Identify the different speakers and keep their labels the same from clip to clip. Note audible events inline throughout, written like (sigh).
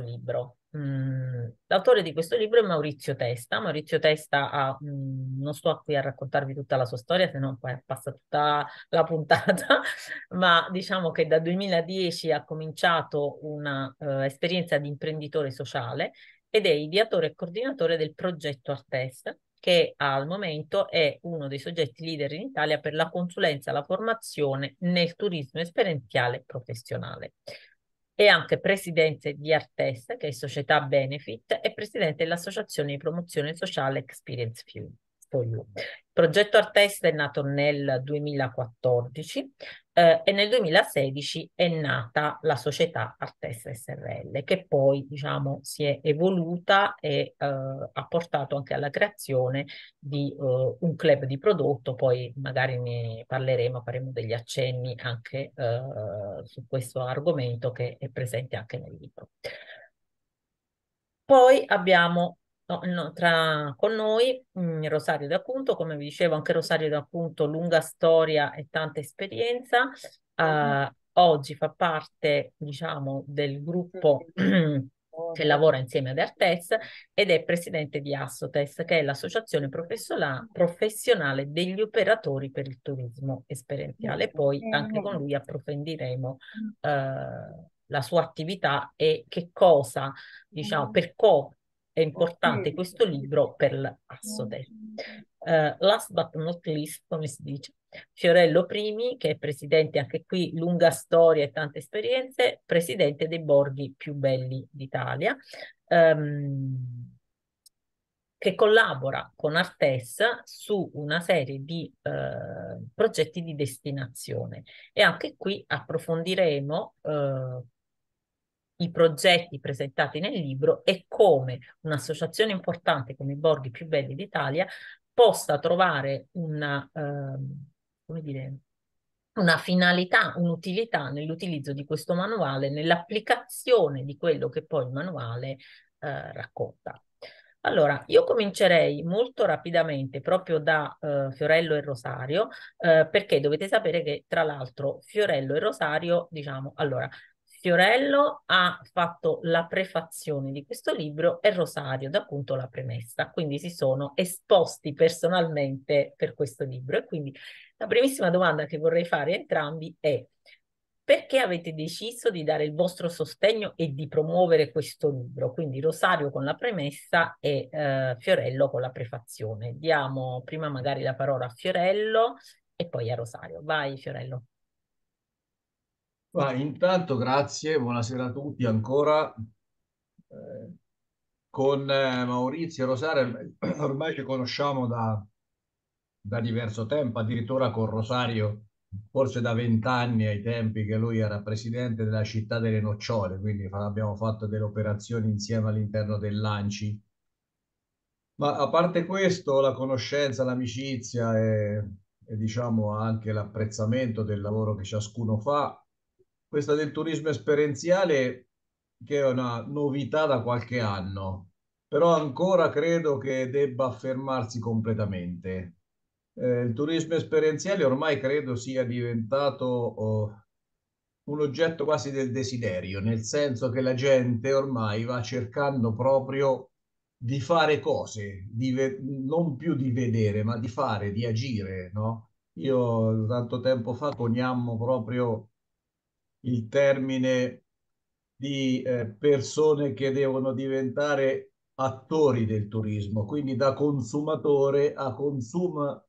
Speaker 1: libro. Mm, l'autore di questo libro è Maurizio Testa. Maurizio Testa ha, mm, non sto qui a raccontarvi tutta la sua storia, se no poi passa tutta la puntata, (laughs) ma diciamo che da 2010 ha cominciato un'esperienza eh, di imprenditore sociale ed è ideatore e coordinatore del progetto Artest, che al momento è uno dei soggetti leader in Italia per la consulenza, la formazione nel turismo esperienziale professionale. È anche presidente di Artes, che è società benefit, e presidente dell'associazione di promozione sociale Experience Fuel. For You. Il progetto Artest è nato nel 2014 eh, e nel 2016 è nata la società Artest SRL che poi diciamo, si è evoluta e eh, ha portato anche alla creazione di eh, un club di prodotto, poi magari ne parleremo, faremo degli accenni anche eh, su questo argomento che è presente anche nel libro. Poi abbiamo no, tra, con noi mh, mm, Rosario D'Appunto, come vi dicevo anche Rosario D'Appunto, lunga storia e tanta esperienza, ah, mm-hmm. uh, oggi fa parte diciamo del gruppo che lavora insieme ad Artes ed è presidente di Assotes, che è l'associazione professionale degli operatori per il turismo esperienziale. Mm-hmm. Poi eh, anche con lui approfondiremo mm. eh, la sua attività e che cosa, diciamo, mm-hmm. per, co- è importante questo libro per l'Assode. Uh, eh, last but not least, come si dice, Fiorello Primi, che è presidente anche qui, lunga storia e tante esperienze, presidente dei borghi più belli d'Italia, um, che collabora con Artes su una serie di uh, progetti di destinazione. E anche qui approfondiremo uh, i progetti presentati nel libro e come un'associazione importante come i borghi più belli d'Italia possa trovare una, eh, dire, una finalità, un'utilità nell'utilizzo di questo manuale, nell'applicazione di quello che poi il manuale eh, racconta. Allora, io comincerei molto rapidamente proprio da eh, Fiorello e Rosario, eh, perché dovete sapere che tra l'altro Fiorello e Rosario, diciamo, allora, Fiorello ha fatto la prefazione di questo libro e Rosario dà appunto la premessa, quindi si sono esposti personalmente per questo libro. E quindi la primissima domanda che vorrei fare a entrambi è perché avete deciso di dare il vostro sostegno e di promuovere questo libro? Quindi Rosario con la premessa e eh, Fiorello con la prefazione. Diamo prima magari la parola a Fiorello e poi a Rosario. Vai Fiorello.
Speaker 2: Ma intanto grazie, buonasera a tutti ancora. Eh, con eh, Maurizio Rosario (clears throat) ormai ci conosciamo da, da, diverso tempo, addirittura con Rosario forse da vent'anni ai tempi che lui era presidente della città delle nocciole, quindi abbiamo fatto delle operazioni insieme all'interno del Lanci. Ma a parte questo, la conoscenza, l'amicizia e, e diciamo anche l'apprezzamento del lavoro che ciascuno fa questa del turismo esperienziale che è una novità da qualche anno, però ancora credo che debba affermarsi completamente. Eh, il turismo esperienziale ormai credo sia diventato oh, un oggetto quasi del desiderio, nel senso che la gente ormai va cercando proprio di fare cose, di non più di vedere, ma di fare, di agire. No? Io tanto tempo fa coniammo proprio il termine di eh, persone che devono diventare attori del turismo, quindi da consumatore a consum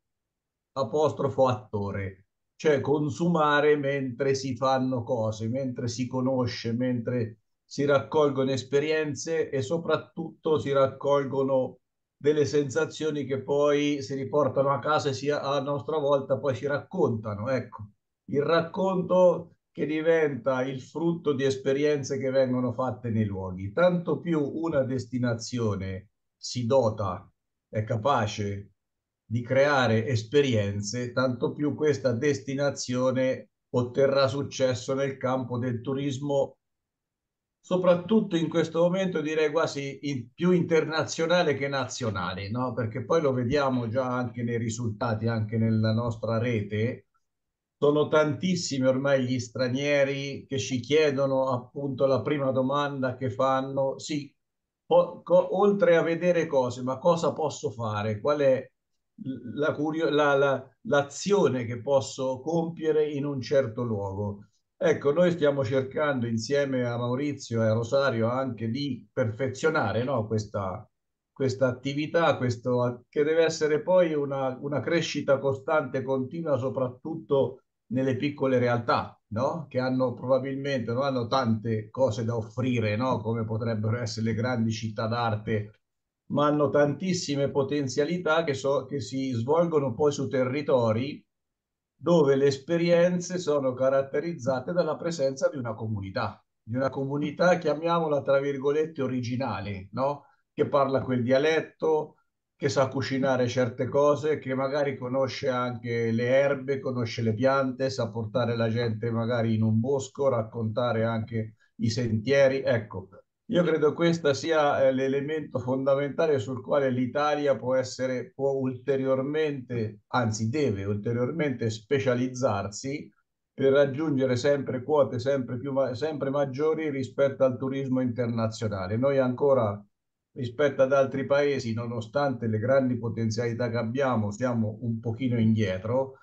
Speaker 2: apostrofo attore, cioè consumare mentre si fanno cose, mentre si conosce, mentre si raccolgono esperienze e soprattutto si raccolgono delle sensazioni che poi si riportano a casa e si, a nostra volta poi si raccontano. Ecco, il racconto che diventa il frutto di esperienze che vengono fatte nei luoghi. Tanto più una destinazione si dota, è capace di creare esperienze, tanto più questa destinazione otterrà successo nel campo del turismo, soprattutto in questo momento direi quasi in più internazionale che nazionale, no? perché poi lo vediamo già anche nei risultati, anche nella nostra rete, sono tantissimi ormai gli stranieri che ci chiedono appunto la prima domanda che fanno, sì, o, co, oltre a vedere cose, ma cosa posso fare? Qual è la curio- la, la, l'azione che posso compiere in un certo luogo? Ecco, noi stiamo cercando insieme a Maurizio e a Rosario anche di perfezionare no, questa, questa attività, questo, che deve essere poi una, una crescita costante, continua, soprattutto nelle piccole realtà, no? che hanno probabilmente non hanno tante cose da offrire, no? come potrebbero essere le grandi città d'arte, ma hanno tantissime potenzialità che, so, che si svolgono poi su territori dove le esperienze sono caratterizzate dalla presenza di una comunità, di una comunità, chiamiamola tra virgolette, originale, no? che parla quel dialetto, che sa cucinare certe cose, che magari conosce anche le erbe, conosce le piante, sa portare la gente magari in un bosco, raccontare anche i sentieri. Ecco, io credo questo sia eh, l'elemento fondamentale sul quale l'Italia può essere, può ulteriormente, anzi deve ulteriormente specializzarsi per raggiungere sempre quote sempre, più, sempre maggiori rispetto al turismo internazionale. Noi ancora rispetto ad altri paesi, nonostante le grandi potenzialità che abbiamo, siamo un pochino indietro.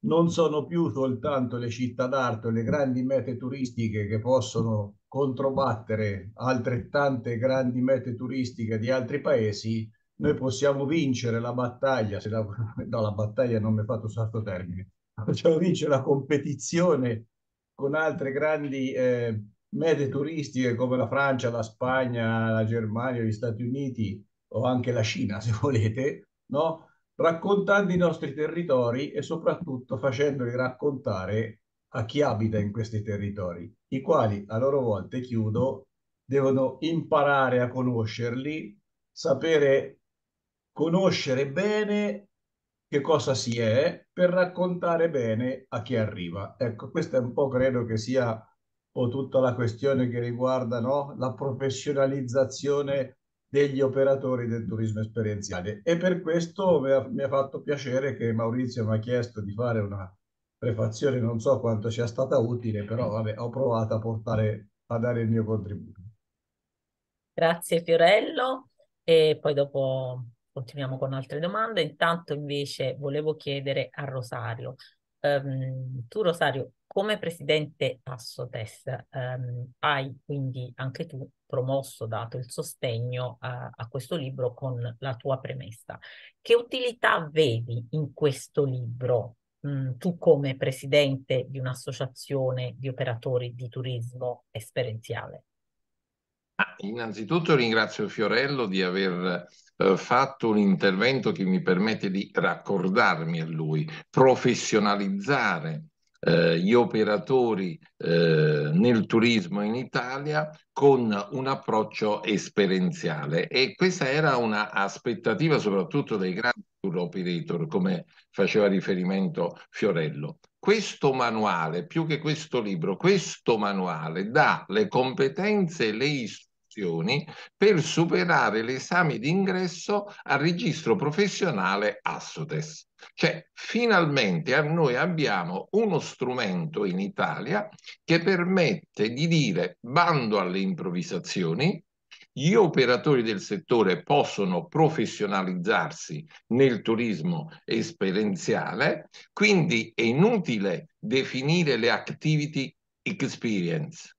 Speaker 2: Non sono più soltanto le città d'arte o le grandi mete turistiche che possono controbattere altrettante grandi mete turistiche di altri paesi. Noi possiamo vincere la battaglia, se la, (laughs) no, la battaglia non mi ha fatto usare termine, possiamo vincere la competizione con altre grandi eh, mete turistiche come la Francia, la Spagna, la Germania, gli Stati Uniti o anche la Cina, se (laughs) volete, no? raccontando i nostri territori e soprattutto facendoli raccontare a chi abita in questi territori, i quali a loro volta, chiudo, devono imparare a conoscerli, sapere conoscere bene che cosa si è per raccontare bene a chi arriva. Ecco, questo è un po' credo che sia o tutta la questione che riguarda no, la professionalizzazione degli operatori del turismo esperienziale. E per questo mi ha, fatto piacere che Maurizio mi ha chiesto di fare una prefazione, non so quanto sia stata utile, però vabbè, ho provato a portare a dare il mio contributo.
Speaker 1: Grazie Fiorello e poi dopo continuiamo con altre domande. Intanto invece volevo chiedere a Rosario, Um, tu Rosario, come presidente Assotes um, ehm, hai quindi anche tu promosso, dato il sostegno a, a, questo libro con la tua premessa. Che utilità vedi in questo libro mh, mm, tu come presidente di un'associazione di operatori di turismo esperienziale? Ah,
Speaker 3: innanzitutto ringrazio Fiorello di aver eh, fatto un intervento che mi permette di raccordarmi a lui, professionalizzare eh, gli operatori eh, nel turismo in Italia con un approccio esperienziale e questa era una aspettativa soprattutto dei grandi tour operator come faceva riferimento Fiorello. Questo manuale, più che questo libro, questo manuale dà le competenze e le istruzioni qualificazioni per superare l'esame d'ingresso al registro professionale Assotes. Cioè, finalmente noi abbiamo uno strumento in Italia che permette di dire bando alle improvvisazioni, gli operatori del settore possono professionalizzarsi nel turismo esperienziale, quindi è inutile definire le activity experience.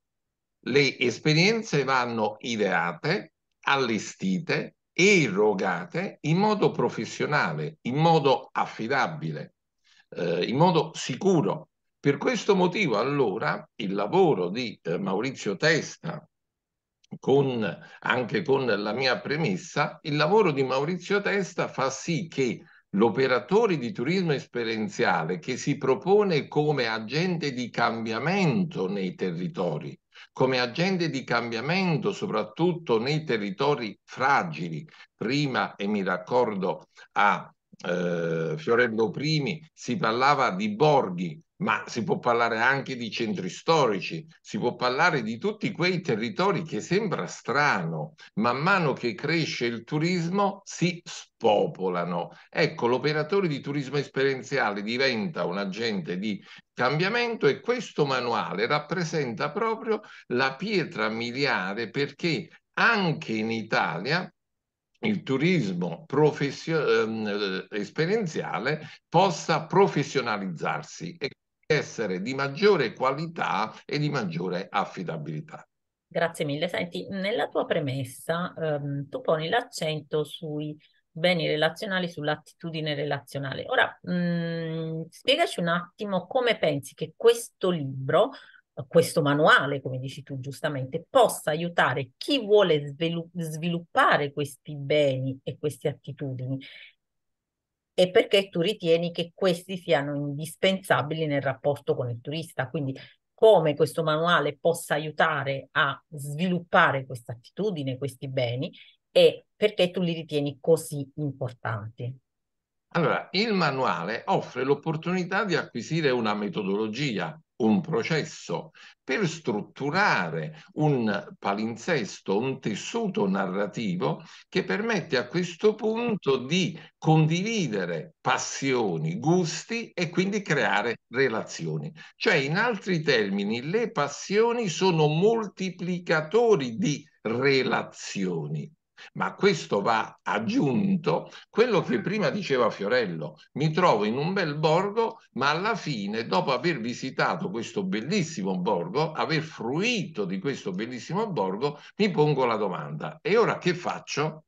Speaker 3: Le esperienze vanno ideate, allestite e erogate in modo professionale, in modo affidabile, eh, in modo sicuro. Per questo motivo allora il lavoro di eh, Maurizio Testa, con, anche con la mia premessa, il lavoro di Maurizio Testa fa sì che l'operatore di turismo esperienziale che si propone come agente di cambiamento nei territori, come agente di cambiamento, soprattutto nei territori fragili. Prima, e mi raccordo a eh, Fiorello Primi, si parlava di borghi ma si può parlare anche di centri storici, si può parlare di tutti quei territori che sembra strano, man mano che cresce il turismo si spopolano. Ecco, l'operatore di turismo esperienziale diventa un agente di cambiamento e questo manuale rappresenta proprio la pietra miliare perché anche in Italia il turismo profession- ehm, eh, esperienziale possa professionalizzarsi e essere di maggiore qualità e di maggiore affidabilità.
Speaker 1: Grazie mille. Senti, nella tua premessa ehm, tu poni l'accento sui beni relazionali, sull'attitudine relazionale. Ora, mh, mm, spiegaci un attimo come pensi che questo libro, questo manuale, come dici tu giustamente, possa aiutare chi vuole sviluppare questi beni e queste attitudini e perché tu ritieni che questi siano indispensabili nel rapporto con il turista. Quindi come questo manuale possa aiutare a sviluppare questa attitudine, questi beni e perché tu li ritieni così importanti.
Speaker 3: Allora, il manuale offre l'opportunità di acquisire una metodologia un processo, per strutturare un palinsesto, un tessuto narrativo che permette a questo punto di condividere passioni, gusti e quindi creare relazioni. Cioè, in altri termini, le passioni sono moltiplicatori di relazioni ma questo va aggiunto quello che prima diceva Fiorello, mi trovo in un bel borgo, ma alla fine, dopo aver visitato questo bellissimo borgo, aver fruito di questo bellissimo borgo, mi pongo la domanda, e ora che faccio?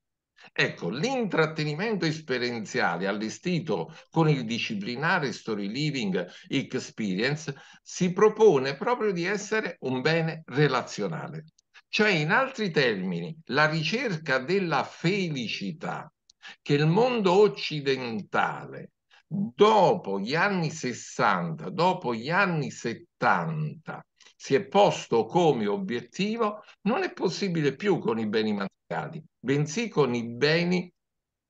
Speaker 3: Ecco, l'intrattenimento esperienziale allestito con il disciplinare Story Living Experience si propone proprio di essere un bene relazionale. Cioè, in altri termini, la ricerca della felicità che il mondo occidentale dopo gli anni 60, dopo gli anni 70 si è posto come obiettivo, non è possibile più con i beni materiali, bensì con i beni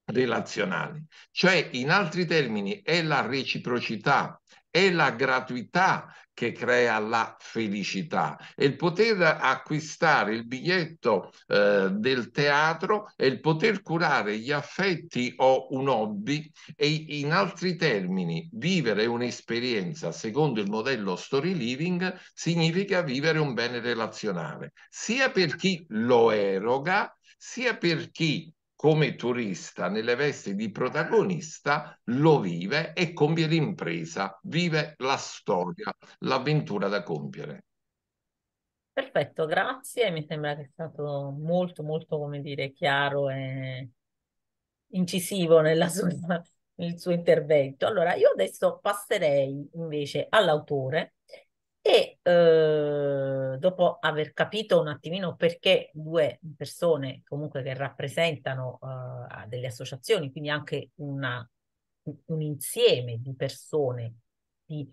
Speaker 3: relazionali. Cioè, in altri termini, è la reciprocità, è la gratuità, che crea la felicità e il poter acquistare il biglietto eh, del teatro e il poter curare gli affetti o un hobby e in altri termini vivere un'esperienza secondo il modello story living significa vivere un bene relazionale sia per chi lo eroga sia per chi come turista nelle vesti di protagonista lo vive e compie l'impresa, vive la storia, l'avventura da compiere.
Speaker 1: Perfetto, grazie. Mi sembra che sia stato molto, molto, come dire, chiaro e incisivo sua, nel suo intervento. Allora, io adesso passerei invece all'autore e eh, dopo aver capito un attimino perché due persone comunque che rappresentano eh, delle associazioni, quindi anche una, un insieme di persone, di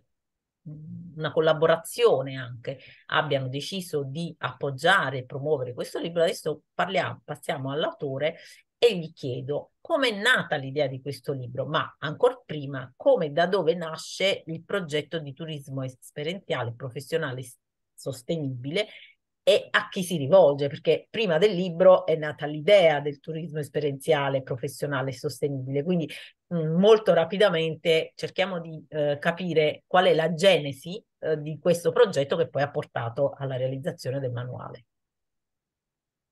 Speaker 1: mm, una collaborazione anche, abbiano deciso di appoggiare e promuovere questo libro, adesso parliamo, passiamo all'autore e gli chiedo come è nata l'idea di questo libro, ma ancora prima come da dove nasce il progetto di turismo esperienziale, professionale, sostenibile e a chi si rivolge, perché prima del libro è nata l'idea del turismo esperienziale, professionale e sostenibile. Quindi mm, molto rapidamente cerchiamo di eh, capire qual è la genesi eh, di questo progetto che poi ha portato alla realizzazione del manuale.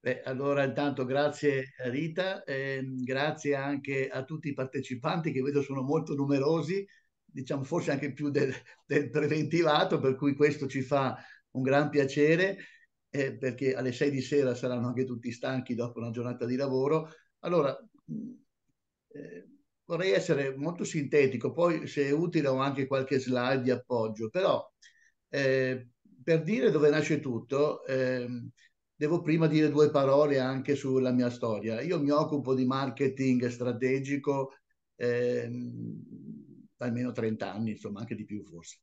Speaker 4: Beh, allora intanto grazie eh, Rita, ehm, grazie anche a tutti i partecipanti che vedo sono molto numerosi, diciamo forse anche più del, del preventivato, per cui questo ci fa un gran piacere eh, perché alle sei di sera saranno anche tutti stanchi dopo una giornata di lavoro. Allora, mm, eh, vorrei essere molto sintetico, poi se è utile ho anche qualche slide di appoggio, però eh, per dire dove nasce tutto, Eh, devo prima dire due parole anche sulla mia storia. Io mi occupo di marketing strategico eh, almeno 30 anni, insomma anche di più forse.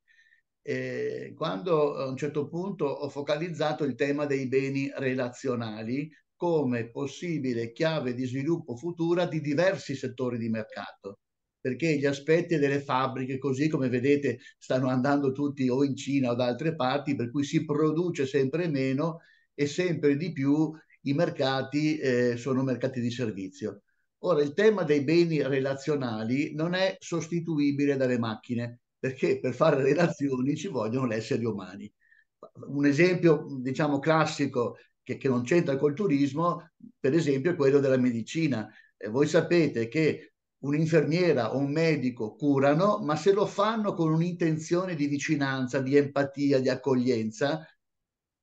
Speaker 4: E quando a un certo punto ho focalizzato il tema dei beni relazionali come possibile chiave di sviluppo futura di diversi settori di mercato perché gli aspetti delle fabbriche, così come vedete, stanno andando tutti o in Cina o da altre parti, per cui si produce sempre meno e sempre di più i mercati eh, sono mercati di servizio. Ora, il tema dei beni relazionali non è sostituibile dalle macchine, perché per fare relazioni ci vogliono gli esseri umani. Un esempio, diciamo, classico che, che non c'entra col turismo, per esempio, è quello della medicina. Eh, voi sapete che un'infermiera o un medico curano, ma se lo fanno con un'intenzione di vicinanza, di empatia, di accoglienza,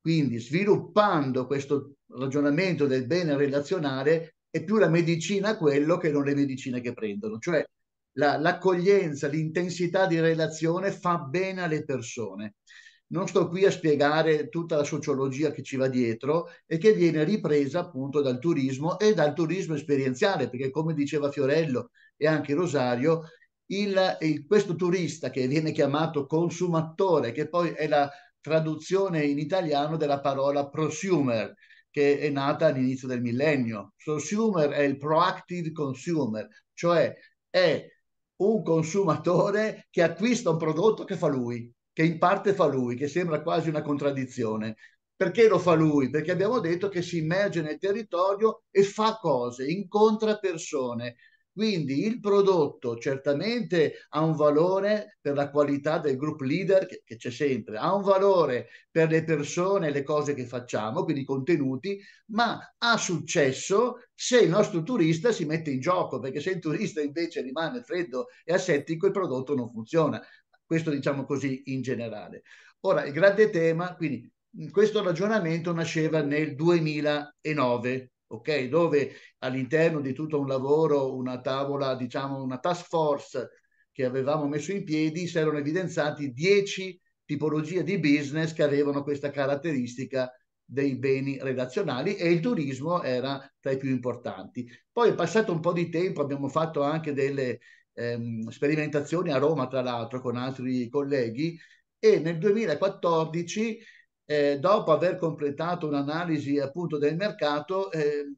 Speaker 4: quindi sviluppando questo ragionamento del bene relazionale è più la medicina quello che non le medicine che prendono, cioè la, l'accoglienza, l'intensità di relazione fa bene alle persone. Non sto qui a spiegare tutta la sociologia che ci va dietro e che viene ripresa appunto dal turismo e dal turismo esperienziale, perché come diceva Fiorello e anche Rosario, il, il, questo turista che viene chiamato consumatore, che poi è la, traduzione in italiano della parola prosumer che è nata all'inizio del millennio. Prosumer è il proactive consumer, cioè è un consumatore che acquista un prodotto che fa lui, che in parte fa lui, che sembra quasi una contraddizione. Perché lo fa lui? Perché abbiamo detto che si immerge nel territorio e fa cose, incontra persone, quindi il prodotto certamente ha un valore per la qualità del group leader che, che c'è sempre, ha un valore per le persone, le cose che facciamo, quindi i contenuti, ma ha successo se il nostro turista si mette in gioco, perché se il turista invece rimane freddo e assettico il prodotto non funziona. Questo diciamo così in generale. Ora, il grande tema, quindi questo ragionamento nasceva nel 2009, ok? Dove all'interno di tutto un lavoro, una tavola, diciamo una task force che avevamo messo in piedi, si erano evidenziati dieci tipologie di business che avevano questa caratteristica dei beni relazionali e il turismo era tra i più importanti. Poi è passato un po' di tempo, abbiamo fatto anche delle ehm, sperimentazioni a Roma, tra l'altro, con altri colleghi e nel 2014 eh, dopo aver completato un'analisi appunto del mercato, eh,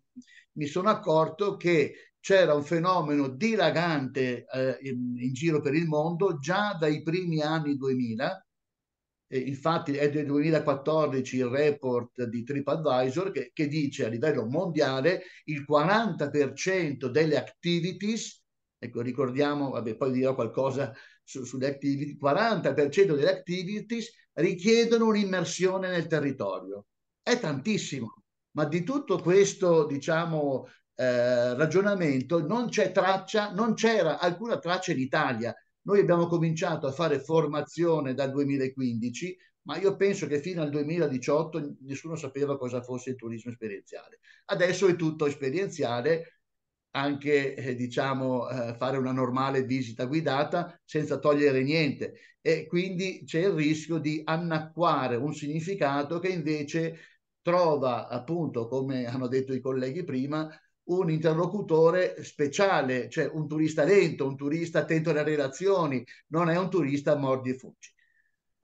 Speaker 4: mi sono accorto che c'era un fenomeno dilagante eh, in, in, giro per il mondo già dai primi anni 2000. infatti è del 2014 il report di TripAdvisor che, che dice a livello mondiale il 40% delle activities Ecco, ricordiamo, vabbè, poi dirò qualcosa su, sulle activity, 40% delle activities richiedono un'immersione nel territorio. È tantissimo, ma di tutto questo, diciamo, eh, ragionamento non c'è traccia, non c'era alcuna traccia in Italia. Noi abbiamo cominciato a fare formazione dal 2015, ma io penso che fino al 2018 nessuno sapeva cosa fosse il turismo esperienziale. Adesso è tutto esperienziale, anche eh, diciamo eh, fare una normale visita guidata senza togliere niente e quindi c'è il rischio di annacquare un significato che invece trova appunto, come hanno detto i colleghi prima, un interlocutore speciale, cioè un turista lento, un turista attento alle relazioni, non è un turista mordi e fuggi.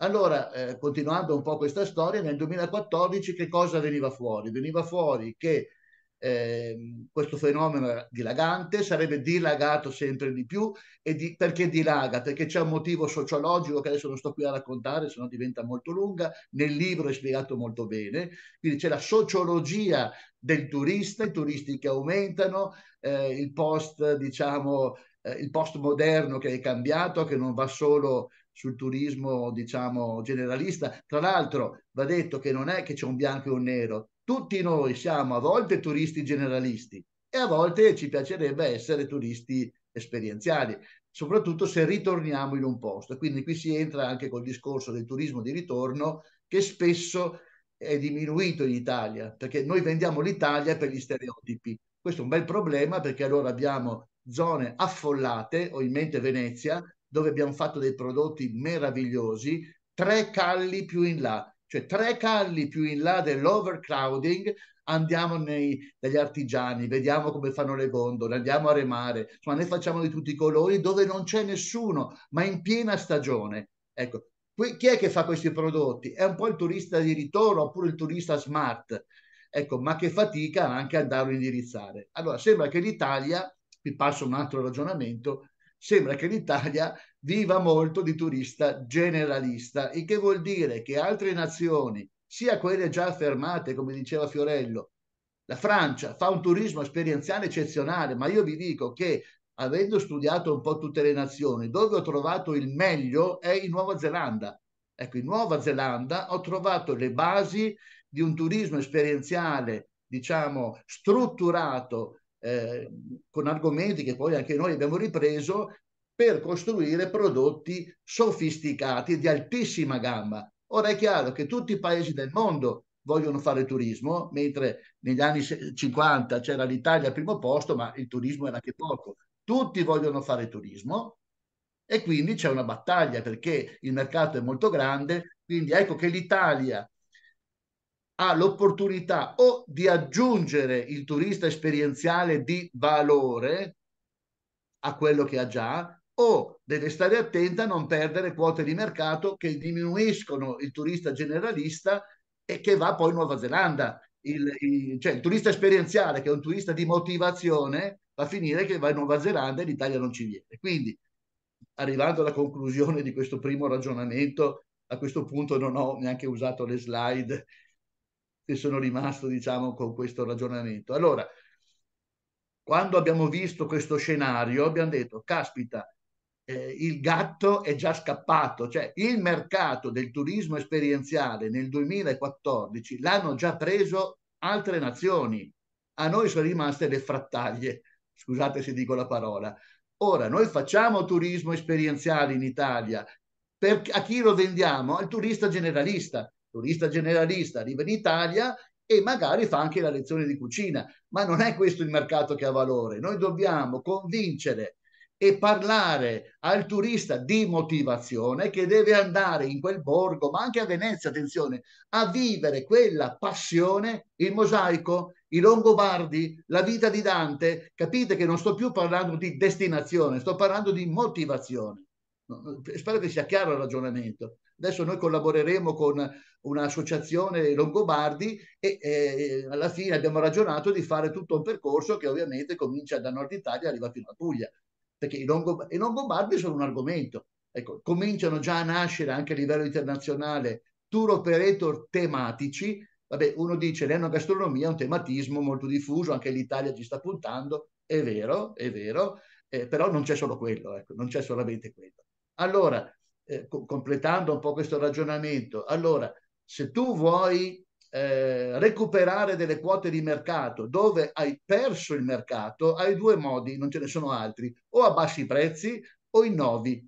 Speaker 4: Allora, eh, continuando un po' questa storia, nel 2014 che cosa veniva fuori? Veniva fuori che Ehm, questo fenomeno è dilagante, sarebbe dilagato sempre di più e di, perché dilaga? Perché c'è un motivo sociologico che adesso non sto qui a raccontare, se no diventa molto lunga, nel libro è spiegato molto bene, quindi c'è la sociologia del turista, i turisti che aumentano, eh, il post diciamo eh, il post moderno che è cambiato, che non va solo sul turismo diciamo generalista, tra l'altro va detto che non è che c'è un bianco e un nero, tutti noi siamo a volte turisti generalisti e a volte ci piacerebbe essere turisti esperienziali, soprattutto se ritorniamo in un posto. Quindi qui si entra anche col discorso del turismo di ritorno che spesso è diminuito in Italia, perché noi vendiamo l'Italia per gli stereotipi. Questo è un bel problema perché allora abbiamo zone affollate, ho in mente Venezia, dove abbiamo fatto dei prodotti meravigliosi, tre calli più in là, cioè tre calli più in là dell'overcrowding andiamo nei, dagli artigiani, vediamo come fanno le gondole, andiamo a remare, insomma ne facciamo di tutti i colori dove non c'è nessuno, ma in piena stagione. Ecco, chi è che fa questi prodotti? È un po' il turista di ritorno oppure il turista smart, ecco, ma che fatica anche a darlo indirizzare. Allora sembra che l'Italia, vi passo un altro ragionamento, sembra che l'Italia viva molto di turista generalista, il che vuol dire che altre nazioni, sia quelle già affermate, come diceva Fiorello, la Francia fa un turismo esperienziale eccezionale, ma io vi dico che avendo studiato un po' tutte le nazioni, dove ho trovato il meglio è in Nuova Zelanda. Ecco, in Nuova Zelanda ho trovato le basi di un turismo esperienziale, diciamo, strutturato eh, con argomenti che poi anche noi abbiamo ripreso, per costruire prodotti sofisticati di altissima gamma. Ora è chiaro che tutti i paesi del mondo vogliono fare turismo, mentre negli anni 50 c'era l'Italia al primo posto, ma il turismo era che poco. Tutti vogliono fare turismo e quindi c'è una battaglia perché il mercato è molto grande, quindi ecco che l'Italia ha l'opportunità o di aggiungere il turista esperienziale di valore a quello che ha già, o deve stare attenta a non perdere quote di mercato che diminuiscono il turista generalista e che va poi in Nuova Zelanda. Il, il, cioè il turista esperienziale, che è un turista di motivazione, va a finire che va in Nuova Zelanda e l'Italia non ci viene. Quindi, arrivando alla conclusione di questo primo ragionamento, a questo punto non ho neanche usato le slide e sono rimasto, diciamo, con questo ragionamento. Allora, quando abbiamo visto questo scenario, abbiamo detto, caspita, eh, il gatto è già scappato, cioè il mercato del turismo esperienziale nel 2014 l'hanno già preso altre nazioni, a noi sono rimaste le frattaglie, scusate se dico la parola. Ora, noi facciamo turismo esperienziale in Italia, per, a chi lo vendiamo? Al turista generalista. Turista generalista arriva in Italia e magari fa anche la lezione di cucina, ma non è questo il mercato che ha valore. Noi dobbiamo convincere e parlare al turista di motivazione che deve andare in quel borgo, ma anche a Venezia, attenzione, a vivere quella passione, il mosaico, i Longobardi, la vita di Dante. Capite che non sto più parlando di destinazione, sto parlando di motivazione. Eh, spero che sia chiaro il ragionamento. Adesso noi collaboreremo con un'associazione Longobardi e, e eh, eh, alla fine abbiamo ragionato di fare tutto un percorso che ovviamente comincia da Nord Italia e arriva fino a Puglia perché i, Longo, i Longobardi sono un argomento. Ecco, cominciano già a nascere anche a livello internazionale tour operator tematici. Vabbè, uno dice che l'enogastronomia è un tematismo molto diffuso, anche l'Italia ci sta puntando, è vero, è vero, eh, però non c'è solo quello, ecco, non c'è solamente quello. Allora, eh, co- completando un po' questo ragionamento, allora, se tu vuoi eh, recuperare delle quote di mercato dove hai perso il mercato, hai due modi, non ce ne sono altri, o abbassi i prezzi o innovi.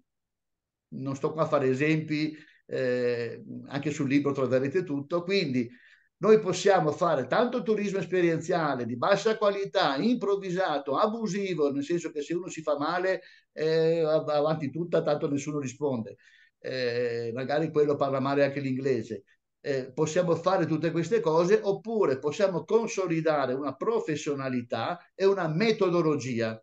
Speaker 4: Non sto qua a fare esempi, eh, anche sul libro troverete tutto, quindi noi possiamo fare tanto turismo esperienziale di bassa qualità, improvvisato, abusivo, nel senso che se uno si fa male eh, avanti tutta, tanto nessuno risponde. Eh, magari quello parla male anche l'inglese eh, possiamo fare tutte queste cose oppure possiamo consolidare una professionalità e una metodologia.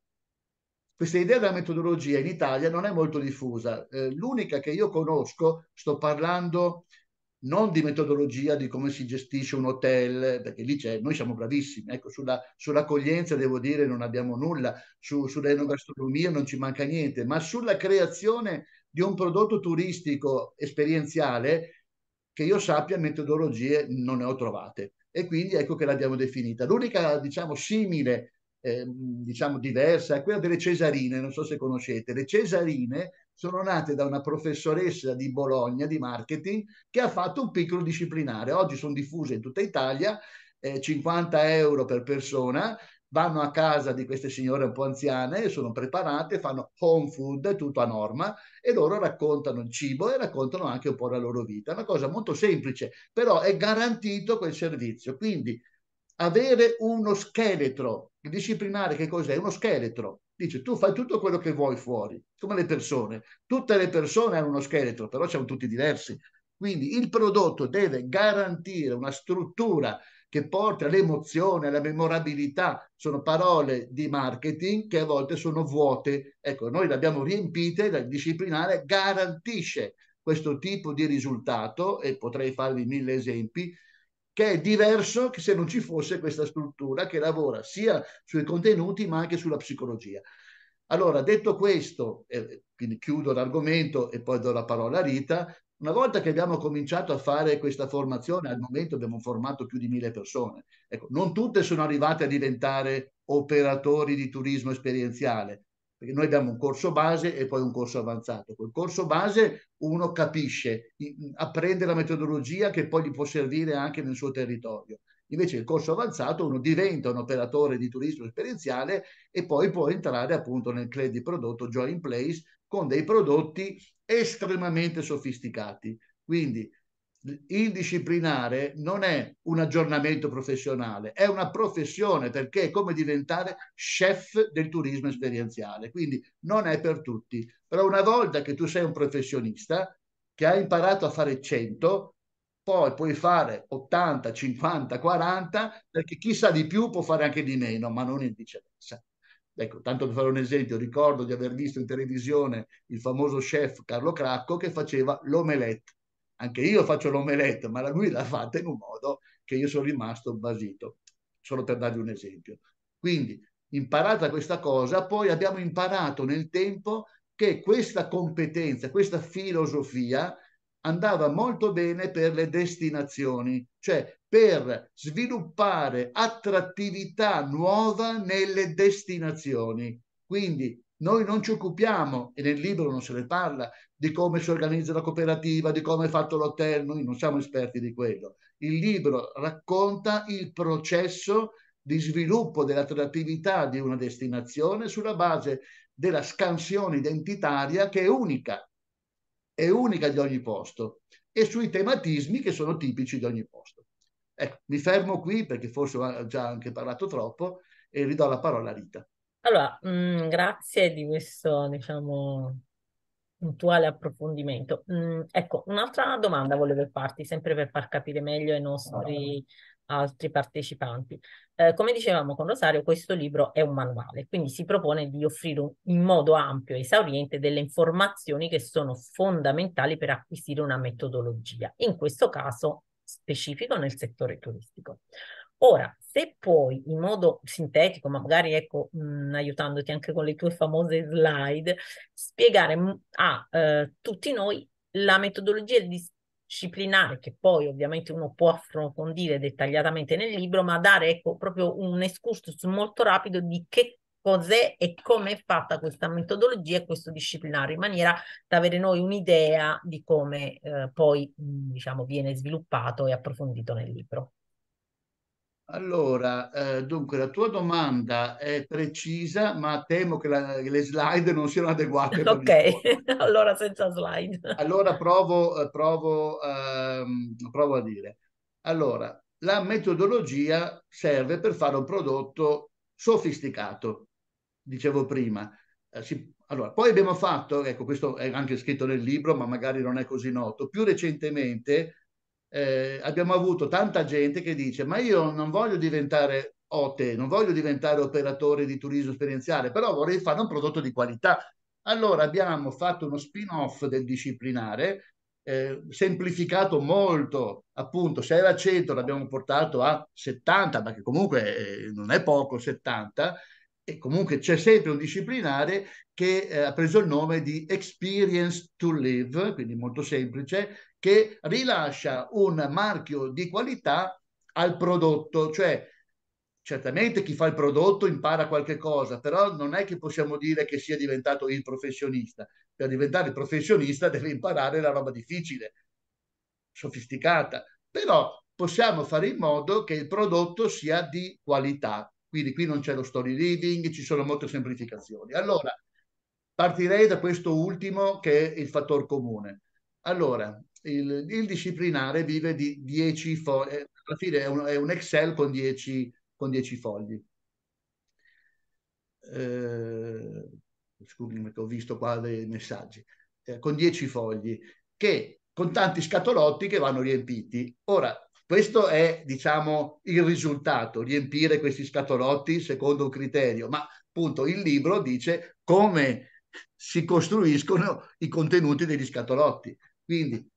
Speaker 4: Questa idea della metodologia in Italia non è molto diffusa. Eh, l'unica che io conosco, sto parlando non di metodologia di come si gestisce un hotel, perché lì c'è, noi siamo bravissimi, ecco, sulla, sull'accoglienza devo dire non abbiamo nulla, su, sull'enogastronomia non ci manca niente, ma sulla creazione di un prodotto turistico esperienziale che io sappia metodologie non ne ho trovate e quindi ecco che l'abbiamo definita. L'unica, diciamo, simile, eh, diciamo, diversa è quella delle Cesarine, non so se conoscete. Le Cesarine sono nate da una professoressa di Bologna di marketing che ha fatto un piccolo disciplinare. Oggi sono diffuse in tutta Italia, eh, 50 euro per persona vanno a casa di queste signore un po' anziane, sono preparate, fanno home food, tutto a norma, e loro raccontano il cibo e raccontano anche un po' la loro vita. È una cosa molto semplice, però è garantito quel servizio. Quindi avere uno scheletro, disciplinare che cos'è? Uno scheletro. Dice tu fai tutto quello che vuoi fuori, come le persone. Tutte le persone hanno uno scheletro, però siamo tutti diversi. Quindi il prodotto deve garantire una struttura che porti all'emozione, alla memorabilità, sono parole di marketing che a volte sono vuote. Ecco, noi le abbiamo riempite, la disciplinare garantisce questo tipo di risultato e potrei farvi mille esempi che è diverso che se non ci fosse questa struttura che lavora sia sui contenuti ma anche sulla psicologia. Allora, detto questo, eh, quindi chiudo l'argomento e poi do la parola a Rita, una volta che abbiamo cominciato a fare questa formazione, al momento abbiamo formato più di mille persone. Ecco, non tutte sono arrivate a diventare operatori di turismo esperienziale, perché noi abbiamo un corso base e poi un corso avanzato. Col corso base uno capisce, apprende la metodologia che poi gli può servire anche nel suo territorio. Invece il corso avanzato uno diventa un operatore di turismo esperienziale e poi può entrare appunto nel club di prodotto Join Place con dei prodotti estremamente sofisticati. Quindi indisciplinare non è un aggiornamento professionale, è una professione perché è come diventare chef del turismo esperienziale, quindi non è per tutti. Però una volta che tu sei un professionista che hai imparato a fare 100, poi puoi fare 80, 50, 40, perché chi sa di più può fare anche di meno, ma non in viceversa. Ecco, tanto per fare un esempio, ricordo di aver visto in televisione il famoso chef Carlo Cracco che faceva l'omelette. Anche io faccio l'omelette, ma lui l'ha fatta in un modo che io sono rimasto basito, solo per darvi un esempio. Quindi, imparata questa cosa, poi abbiamo imparato nel tempo che questa competenza, questa filosofia andava molto bene per le destinazioni, cioè per sviluppare attrattività nuova nelle destinazioni. Quindi noi non ci occupiamo, e nel libro non se ne parla, di come si organizza la cooperativa, di come è fatto l'hotel, noi non siamo esperti di quello. Il libro racconta il processo di sviluppo dell'attrattività di una destinazione sulla base della scansione identitaria che è unica è unica di ogni posto e sui tematismi che sono tipici di ogni posto. Ecco, mi fermo qui perché forse ho già anche parlato troppo e ridò la parola a Rita.
Speaker 1: Allora, mh, mm, grazie di questo, diciamo, puntuale approfondimento. Mm, ecco, un'altra domanda volevo farti, sempre per far capire meglio i nostri altri partecipanti. Eh, come dicevamo con Rosario, questo libro è un manuale, quindi si propone di offrire un, in modo ampio e esauriente delle informazioni che sono fondamentali per acquisire una metodologia, in questo caso specifico nel settore turistico. Ora, se poi in modo sintetico, ma magari ecco, mh, mm, aiutandoti anche con le tue famose slide, spiegare mm, a eh, tutti noi la metodologia di disciplinare che poi ovviamente uno può approfondire dettagliatamente nel libro, ma dare ecco, proprio un excursus molto rapido di che cos'è e come è fatta questa metodologia e questo disciplinare in maniera da avere noi un'idea di come eh, poi diciamo viene sviluppato e approfondito nel libro.
Speaker 4: Allora, eh, dunque, la tua domanda è precisa, ma temo che, la, che le slide non siano adeguate. ok,
Speaker 1: (laughs) allora senza slide.
Speaker 4: Allora provo, eh, provo, ehm, provo a dire. Allora, la metodologia serve per fare un prodotto sofisticato, dicevo prima. Eh, si, allora, poi abbiamo fatto, ecco, questo è anche scritto nel libro, ma magari non è così noto, più recentemente eh, abbiamo avuto tanta gente che dice ma io non voglio diventare OTE, non voglio diventare operatore di turismo esperienziale, però vorrei fare un prodotto di qualità. Allora abbiamo fatto uno spin-off del disciplinare, eh, semplificato molto, appunto, se era 100 l'abbiamo portato a 70, ma che comunque eh, non è poco 70, e comunque c'è sempre un disciplinare che eh, ha preso il nome di Experience to Live, quindi molto semplice, che rilascia un marchio di qualità al prodotto, cioè certamente chi fa il prodotto impara qualche cosa, però non è che possiamo dire che sia diventato il professionista. Per diventare professionista deve imparare la roba difficile, sofisticata, però possiamo fare in modo che il prodotto sia di qualità. Quindi qui non c'è lo story reading, ci sono molte semplificazioni. Allora, partirei da questo ultimo che è il fattore comune. Allora, il, il disciplinare vive di 10 fogli, eh, alla fine è un, è un Excel con 10, con fogli. Eh, scusami perché ho visto qua dei messaggi, eh, con 10 fogli, che con tanti scatolotti che vanno riempiti. Ora, questo è, diciamo, il risultato, riempire questi scatolotti secondo un criterio, ma appunto il libro dice come si costruiscono i contenuti degli scatolotti. Quindi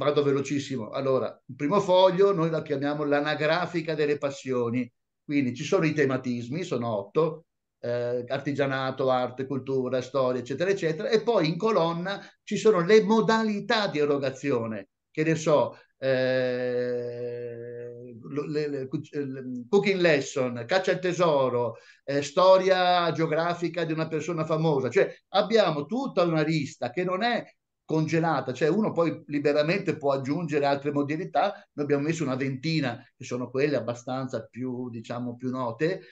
Speaker 4: Vado velocissimo. Allora, il primo foglio noi la chiamiamo l'anagrafica delle passioni. Quindi ci sono i tematismi, sono otto, eh, artigianato, arte, cultura, storia, eccetera, eccetera. E poi in colonna ci sono le modalità di erogazione, che ne so, eh, le, le, eh, le, cooking lesson, caccia al tesoro, eh, storia geografica di una persona famosa. Cioè abbiamo tutta una lista che non è congelata, cioè uno poi liberamente può aggiungere altre modalità, noi abbiamo messo una ventina che sono quelle abbastanza più, diciamo, più note,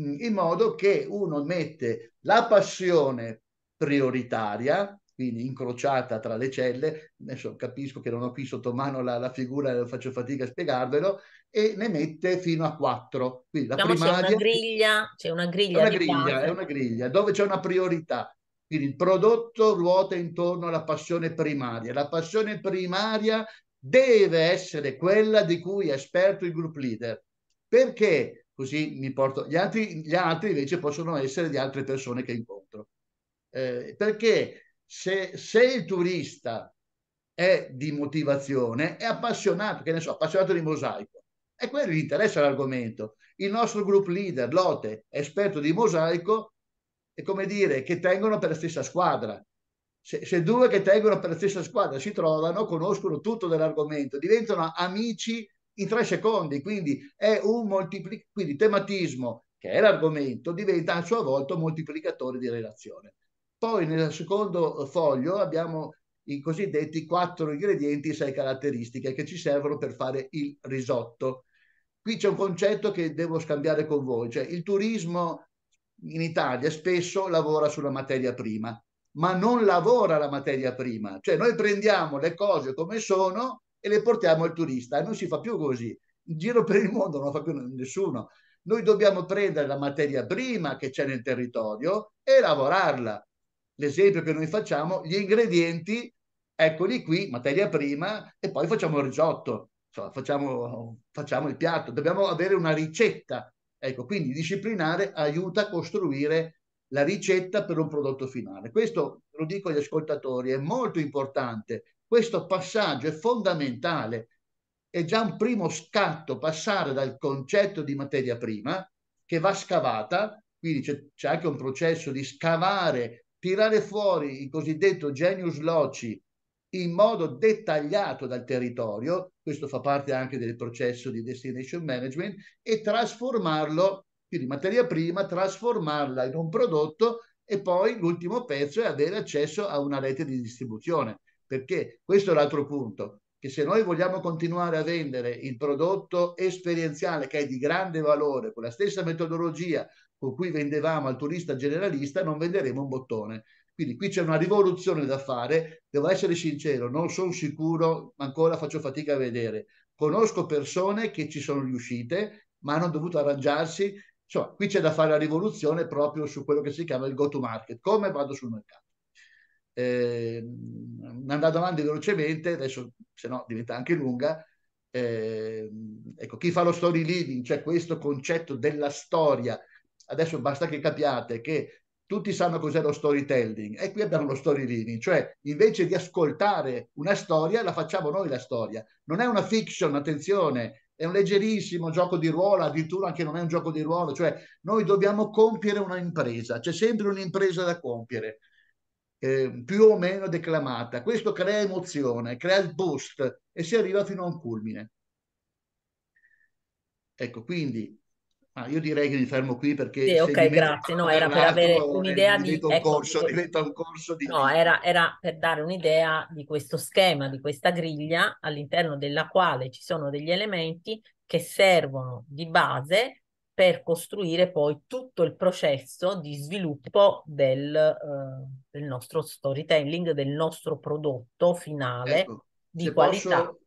Speaker 4: mm, in modo che uno mette la passione prioritaria, quindi incrociata tra le celle, adesso capisco che non ho qui sotto mano la, la figura, eh, faccio fatica a spiegarvelo, e ne mette fino a quattro. Quindi la diciamo primaria... C'è una
Speaker 1: griglia, c'è una griglia. Una griglia è una
Speaker 4: griglia, dove c'è una priorità. Quindi il prodotto ruota intorno alla passione primaria. La passione primaria deve essere quella di cui è esperto il group leader. Perché? Così mi porto... Gli altri, gli altri invece possono essere di altre persone che incontro. Eh, perché se, se il turista è di motivazione, è appassionato, che ne so, appassionato di mosaico. E quello gli interessa l'argomento. Il nostro group leader, Lotte, esperto di mosaico, è come dire che tengono per la stessa squadra. Se, se due che tengono per la stessa squadra si trovano, conoscono tutto dell'argomento, diventano amici in tre secondi, quindi è un moltiplicatore, quindi tematismo, che è l'argomento, diventa a sua volta un moltiplicatore di relazione. Poi nel secondo foglio abbiamo i cosiddetti quattro ingredienti sei caratteristiche che ci servono per fare il risotto. Qui c'è un concetto che devo scambiare con voi, cioè il turismo in Italia spesso lavora sulla materia prima, ma non lavora la materia prima. Cioè noi prendiamo le cose come sono e le portiamo al turista. E non si fa più così. In giro per il mondo non lo fa più nessuno. Noi dobbiamo prendere la materia prima che c'è nel territorio e lavorarla. L'esempio che noi facciamo, gli ingredienti, eccoli qui, materia prima, e poi facciamo il risotto, cioè, facciamo, facciamo il piatto. Dobbiamo avere una ricetta Ecco, quindi disciplinare aiuta a costruire la ricetta per un prodotto finale. Questo lo dico agli ascoltatori, è molto importante. Questo passaggio è fondamentale. È già un primo scatto passare dal concetto di materia prima, che va scavata, quindi c'è, c'è anche un processo di scavare, tirare fuori il cosiddetto genius loci in modo dettagliato dal territorio, questo fa parte anche del processo di destination management, e trasformarlo, quindi materia prima, trasformarla in un prodotto e poi l'ultimo pezzo è avere accesso a una rete di distribuzione. Perché questo è l'altro punto, che se noi vogliamo continuare a vendere il prodotto esperienziale che è di grande valore, con la stessa metodologia con cui vendevamo al turista generalista, non venderemo un bottone, quindi qui c'è una rivoluzione da fare, devo essere sincero, non sono sicuro, ancora faccio fatica a vedere. Conosco persone che ci sono riuscite, ma hanno dovuto arrangiarsi. Insomma, qui c'è da fare la rivoluzione proprio su quello che si chiama il go-to-market, come vado sul mercato. Eh, andando avanti velocemente, adesso se no diventa anche lunga, eh, ecco, chi fa lo story living, cioè questo concetto della storia, adesso basta che capiate che tutti sanno cos'è lo storytelling e qui abbiamo lo story cioè invece di ascoltare una storia la facciamo noi la storia. Non è una fiction, attenzione, è un leggerissimo gioco di ruolo, addirittura anche non è un gioco di ruolo, cioè noi dobbiamo compiere un'impresa, c'è sempre un'impresa da compiere, eh, più o meno declamata. Questo crea emozione, crea il boost e si arriva fino a un culmine. Ecco, quindi Ah, io direi che mi fermo qui perché... Sì, ok, grazie. No, era per avere un'idea di... Un ecco, corso, diventa un corso di...
Speaker 1: No, era, era per dare un'idea di questo schema, di questa griglia all'interno della quale ci sono degli elementi che servono di base per costruire poi tutto il processo di sviluppo del, eh, del nostro storytelling, del nostro prodotto finale ecco, di qualità.
Speaker 4: Posso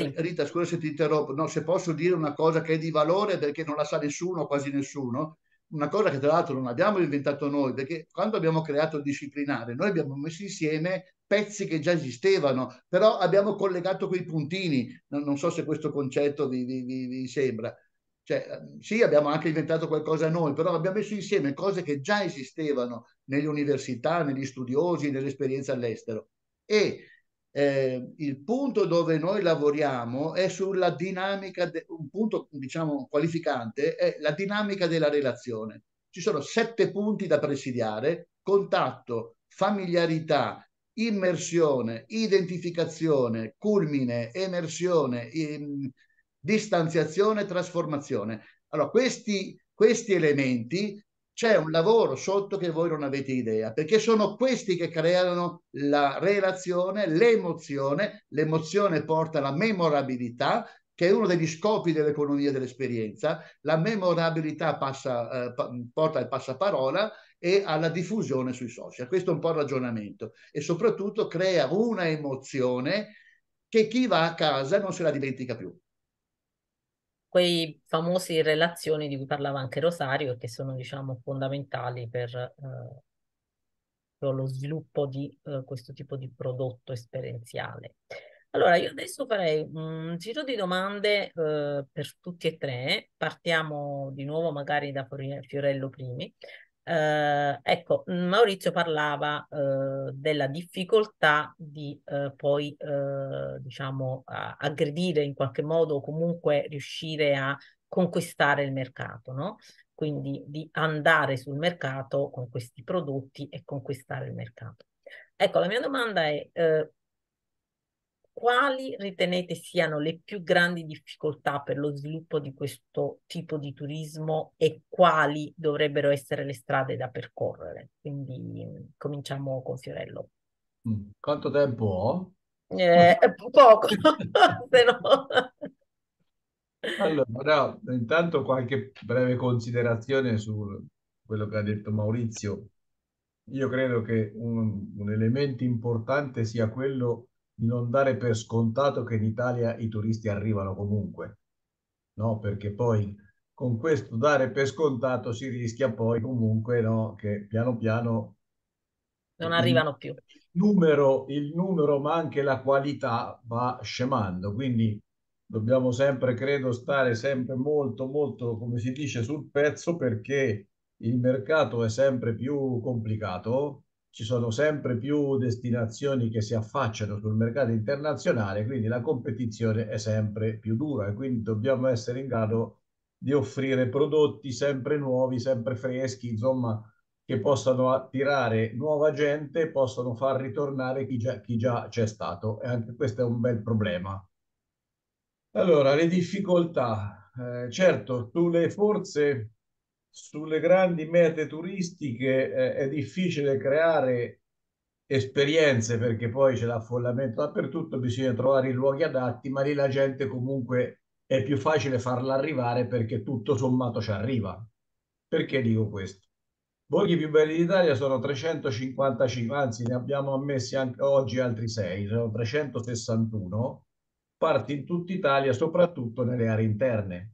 Speaker 4: sì. Eh, Rita, scusa se ti interrompo, no, se posso dire una cosa che è di valore perché non la sa nessuno, quasi nessuno, una cosa che tra l'altro non abbiamo inventato noi, perché quando abbiamo creato il disciplinare, noi abbiamo messo insieme pezzi che già esistevano, però abbiamo collegato quei puntini, non, non so se questo concetto vi, vi, vi, vi sembra. Cioè, ehm, sì, abbiamo anche inventato qualcosa noi, però abbiamo messo insieme cose che già esistevano nelle università, negli studiosi, nell'esperienza all'estero. E eh, il punto dove noi lavoriamo è sulla dinamica, de- un punto diciamo qualificante è la dinamica della relazione. Ci sono sette punti da presidiare, contatto, familiarità, immersione, identificazione, culmine, emersione, in, ehm, distanziazione, trasformazione. Allora, questi, questi elementi c'è un lavoro sotto che voi non avete idea, perché sono questi che creano la relazione, l'emozione, l'emozione porta alla memorabilità, che è uno degli scopi dell'economia dell'esperienza, la memorabilità passa, eh, porta al passaparola e alla diffusione sui social. Questo è un po' il ragionamento e soprattutto crea una emozione che chi va a casa non se la dimentica più
Speaker 1: quei famosi relazioni di cui parlava anche Rosario e che sono, diciamo, fondamentali per, eh, per lo sviluppo di eh, questo tipo di prodotto esperienziale. Allora, io adesso farei un giro di domande eh, per tutti e tre. Partiamo di nuovo magari da Fiorello Primi. Eh, ecco, Maurizio parlava eh, della difficoltà di eh, poi, eh, diciamo, aggredire in qualche modo o comunque riuscire a conquistare il mercato, no? Quindi di andare sul mercato con questi prodotti e conquistare il mercato. Ecco, la mia domanda è eh, quali ritenete siano le più grandi difficoltà per lo sviluppo di questo tipo di turismo e quali dovrebbero essere le strade da percorrere? Quindi cominciamo con Fiorello.
Speaker 2: Mm, quanto tempo ho?
Speaker 1: Eh, (laughs) poco, (laughs) se no...
Speaker 2: Allora, no, intanto qualche breve considerazione su quello che ha detto Maurizio. Io credo che un, un elemento importante sia quello di non dare per scontato che in Italia i turisti arrivano comunque, no? Perché poi con questo dare per scontato si rischia poi comunque no? che piano piano
Speaker 1: non arrivano più.
Speaker 2: Numero, il numero, ma anche la qualità va scemando, quindi dobbiamo sempre, credo, stare sempre molto, molto, come si dice, sul pezzo perché il mercato è sempre più complicato, ci sono sempre più destinazioni che si affacciano sul mercato internazionale, quindi la competizione è sempre più dura e quindi dobbiamo essere in grado di offrire prodotti sempre nuovi, sempre freschi, insomma, che possano attirare nuova gente, possano far ritornare chi già, chi già c'è stato e anche questo è un bel problema. Allora, le difficoltà. Eh, certo, sulle forze sulle grandi mete turistiche eh, è difficile creare esperienze perché poi c'è l'affollamento dappertutto, bisogna trovare i luoghi adatti, ma lì la gente comunque è più facile farla arrivare perché tutto sommato ci arriva. Perché dico questo? Borghi più belli d'Italia sono 355, anzi ne abbiamo ammessi anche oggi altri 6, sono 361, parti in tutta Italia, soprattutto nelle aree interne.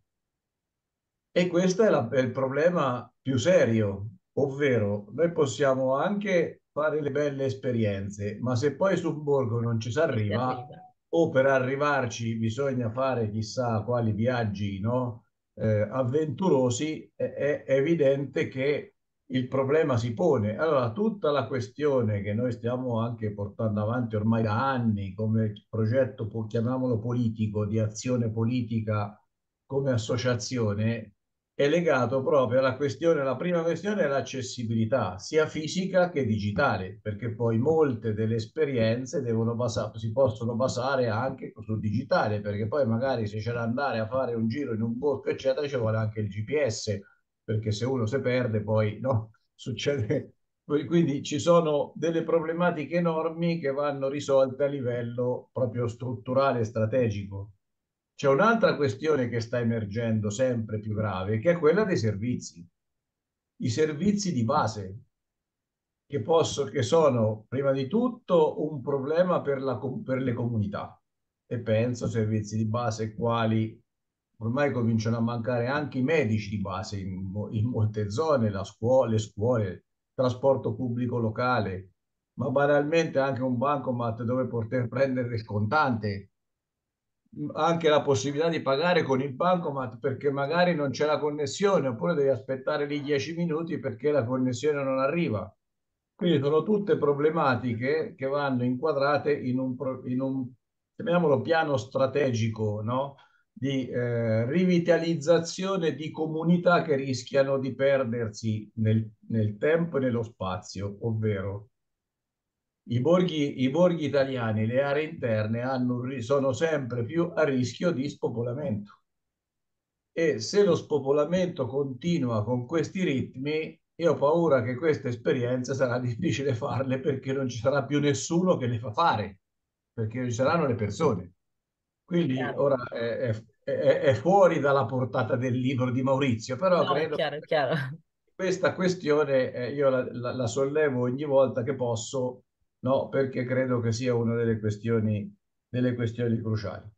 Speaker 2: E questo è, la, è il problema più serio, ovvero noi possiamo anche fare le belle esperienze, ma se poi sul borgo non ci si arriva, o per arrivarci bisogna fare chissà quali viaggi no? eh, avventurosi, è, è, evidente che il problema si pone. Allora, tutta la questione che noi stiamo anche portando avanti ormai da anni come progetto, chiamiamolo politico, di azione politica come associazione, è legato proprio alla questione, la prima questione è l'accessibilità, sia fisica che digitale, perché poi molte delle esperienze basare, si possono basare anche sul digitale, perché poi magari se c'è da andare a fare un giro in un bosco, eccetera, ci vuole anche il GPS, perché se uno si perde poi no, (laughs) succede. Quindi ci sono delle problematiche enormi che vanno risolte a livello proprio strutturale e strategico. C'è un'altra questione che sta emergendo sempre più grave, che è quella dei servizi. I servizi di base, che, posso, che sono prima di tutto un problema per, la, per le comunità. E penso servizi di base quali ormai cominciano a mancare anche i medici di base in, in molte zone, la scuola, le scuole, trasporto pubblico locale, ma banalmente anche un bancomat dove poter prendere il contante anche la possibilità di pagare con il bancomat perché magari non c'è la connessione oppure devi aspettare lì 10 minuti perché la connessione non arriva. Quindi sono tutte problematiche che vanno inquadrate in un, in un chiamiamolo piano strategico no? di eh, rivitalizzazione di comunità che rischiano di perdersi nel, nel tempo e nello spazio, ovvero i borghi, I borghi, italiani, le aree interne hanno, sono sempre più a rischio di spopolamento. E se lo spopolamento continua con questi ritmi, io ho paura che queste esperienze sarà (laughs) difficile farle perché non ci sarà più nessuno che le fa fare, perché non ci saranno le persone. Quindi chiaro. ora è, è, è, fuori dalla portata del libro di Maurizio, però no, credo
Speaker 1: chiaro, chiaro. questa
Speaker 2: questione eh, io la, la, la sollevo ogni volta che posso no? perché credo che sia una delle questioni, delle questioni cruciali.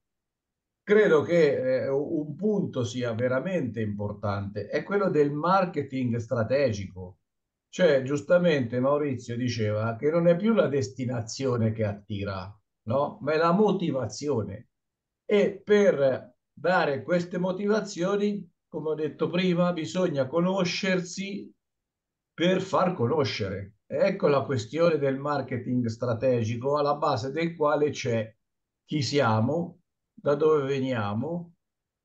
Speaker 2: Credo che eh, un punto sia veramente importante, è quello del marketing strategico. Cioè, giustamente Maurizio diceva che non è più la destinazione che attira, no? ma è la motivazione. E per dare queste motivazioni, come ho detto prima, bisogna conoscersi per far conoscere. Ecco la questione del marketing strategico alla base del quale c'è chi siamo, da dove veniamo,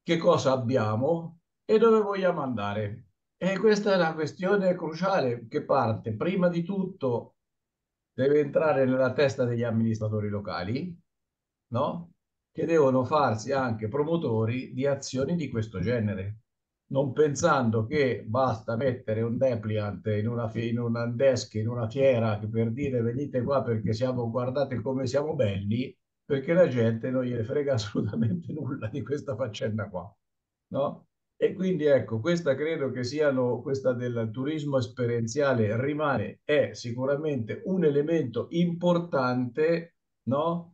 Speaker 2: che cosa abbiamo e dove vogliamo andare. E questa è una questione cruciale che parte prima di tutto deve entrare nella testa degli amministratori locali, no? che devono farsi anche promotori di azioni di questo genere non pensando che basta mettere un depliant in una, in una desk, in una fiera, per dire venite qua perché siamo, guardate come siamo belli, perché la gente non gliene frega (laughs) assolutamente nulla di questa faccenda qua, no? E quindi ecco, questa credo che siano, questa del turismo esperienziale rimane, è sicuramente un elemento importante, no?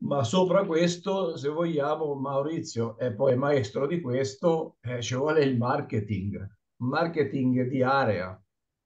Speaker 2: ma sopra questo, se vogliamo, Maurizio è poi maestro di questo, eh, ci vuole il marketing, marketing di area.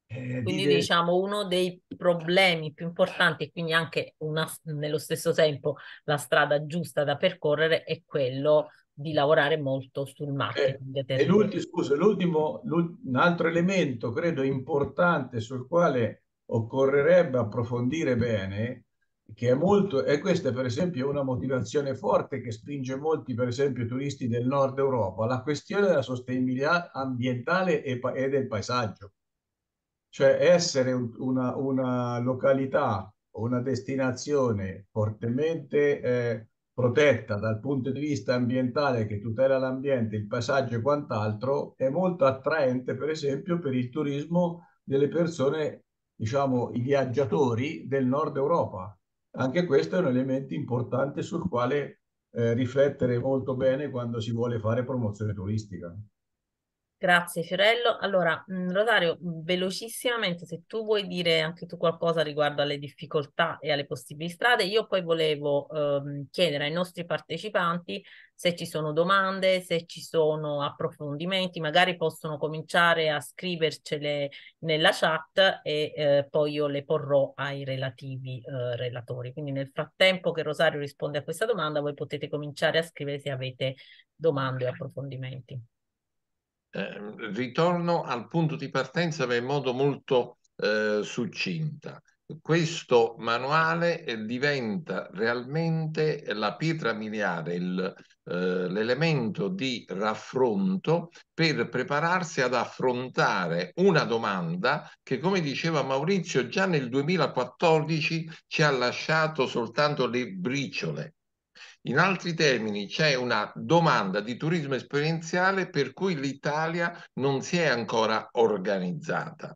Speaker 2: Eh,
Speaker 3: quindi diciamo
Speaker 1: uno dei problemi più importanti e quindi anche una, nello stesso tempo la strada giusta da percorrere è quello di lavorare molto sul eh, marketing. Eh, e l'ultimo,
Speaker 2: scusa, l'ultimo, un altro elemento credo importante sul quale occorrerebbe approfondire bene che è molto, e questa per esempio è una motivazione forte che spinge molti, per esempio, turisti del nord Europa, la questione della sostenibilità ambientale e, e del paesaggio. Cioè essere una, una località o una destinazione fortemente eh, protetta dal punto di vista ambientale che tutela l'ambiente, il paesaggio e quant'altro, è molto attraente per esempio per il turismo delle persone, diciamo, i viaggiatori del nord Europa, anche questo è un elemento importante sul quale eh, riflettere molto bene quando si vuole fare promozione turistica.
Speaker 1: Grazie Fiorello. Allora, mm, Rosario, velocissimamente, se tu vuoi dire anche tu qualcosa riguardo alle difficoltà e alle possibili strade, io poi volevo ehm, chiedere ai nostri partecipanti se ci sono domande, se ci sono approfondimenti, magari possono cominciare a scrivercele nella chat e eh, poi io le porrò ai relativi eh, relatori. Quindi nel frattempo che Rosario risponde a questa domanda, voi potete cominciare a scrivere se avete domande o approfondimenti.
Speaker 3: Ehm, ritorno al punto di partenza ma in modo molto eh, succinta. Questo manuale eh, diventa realmente la pietra miliare, il, eh, l'elemento di raffronto per prepararsi ad affrontare una domanda che, come diceva Maurizio, già nel 2014 ci ha lasciato soltanto le briciole. In altri termini, c'è una domanda di turismo esperienziale per cui l'Italia non si è ancora organizzata.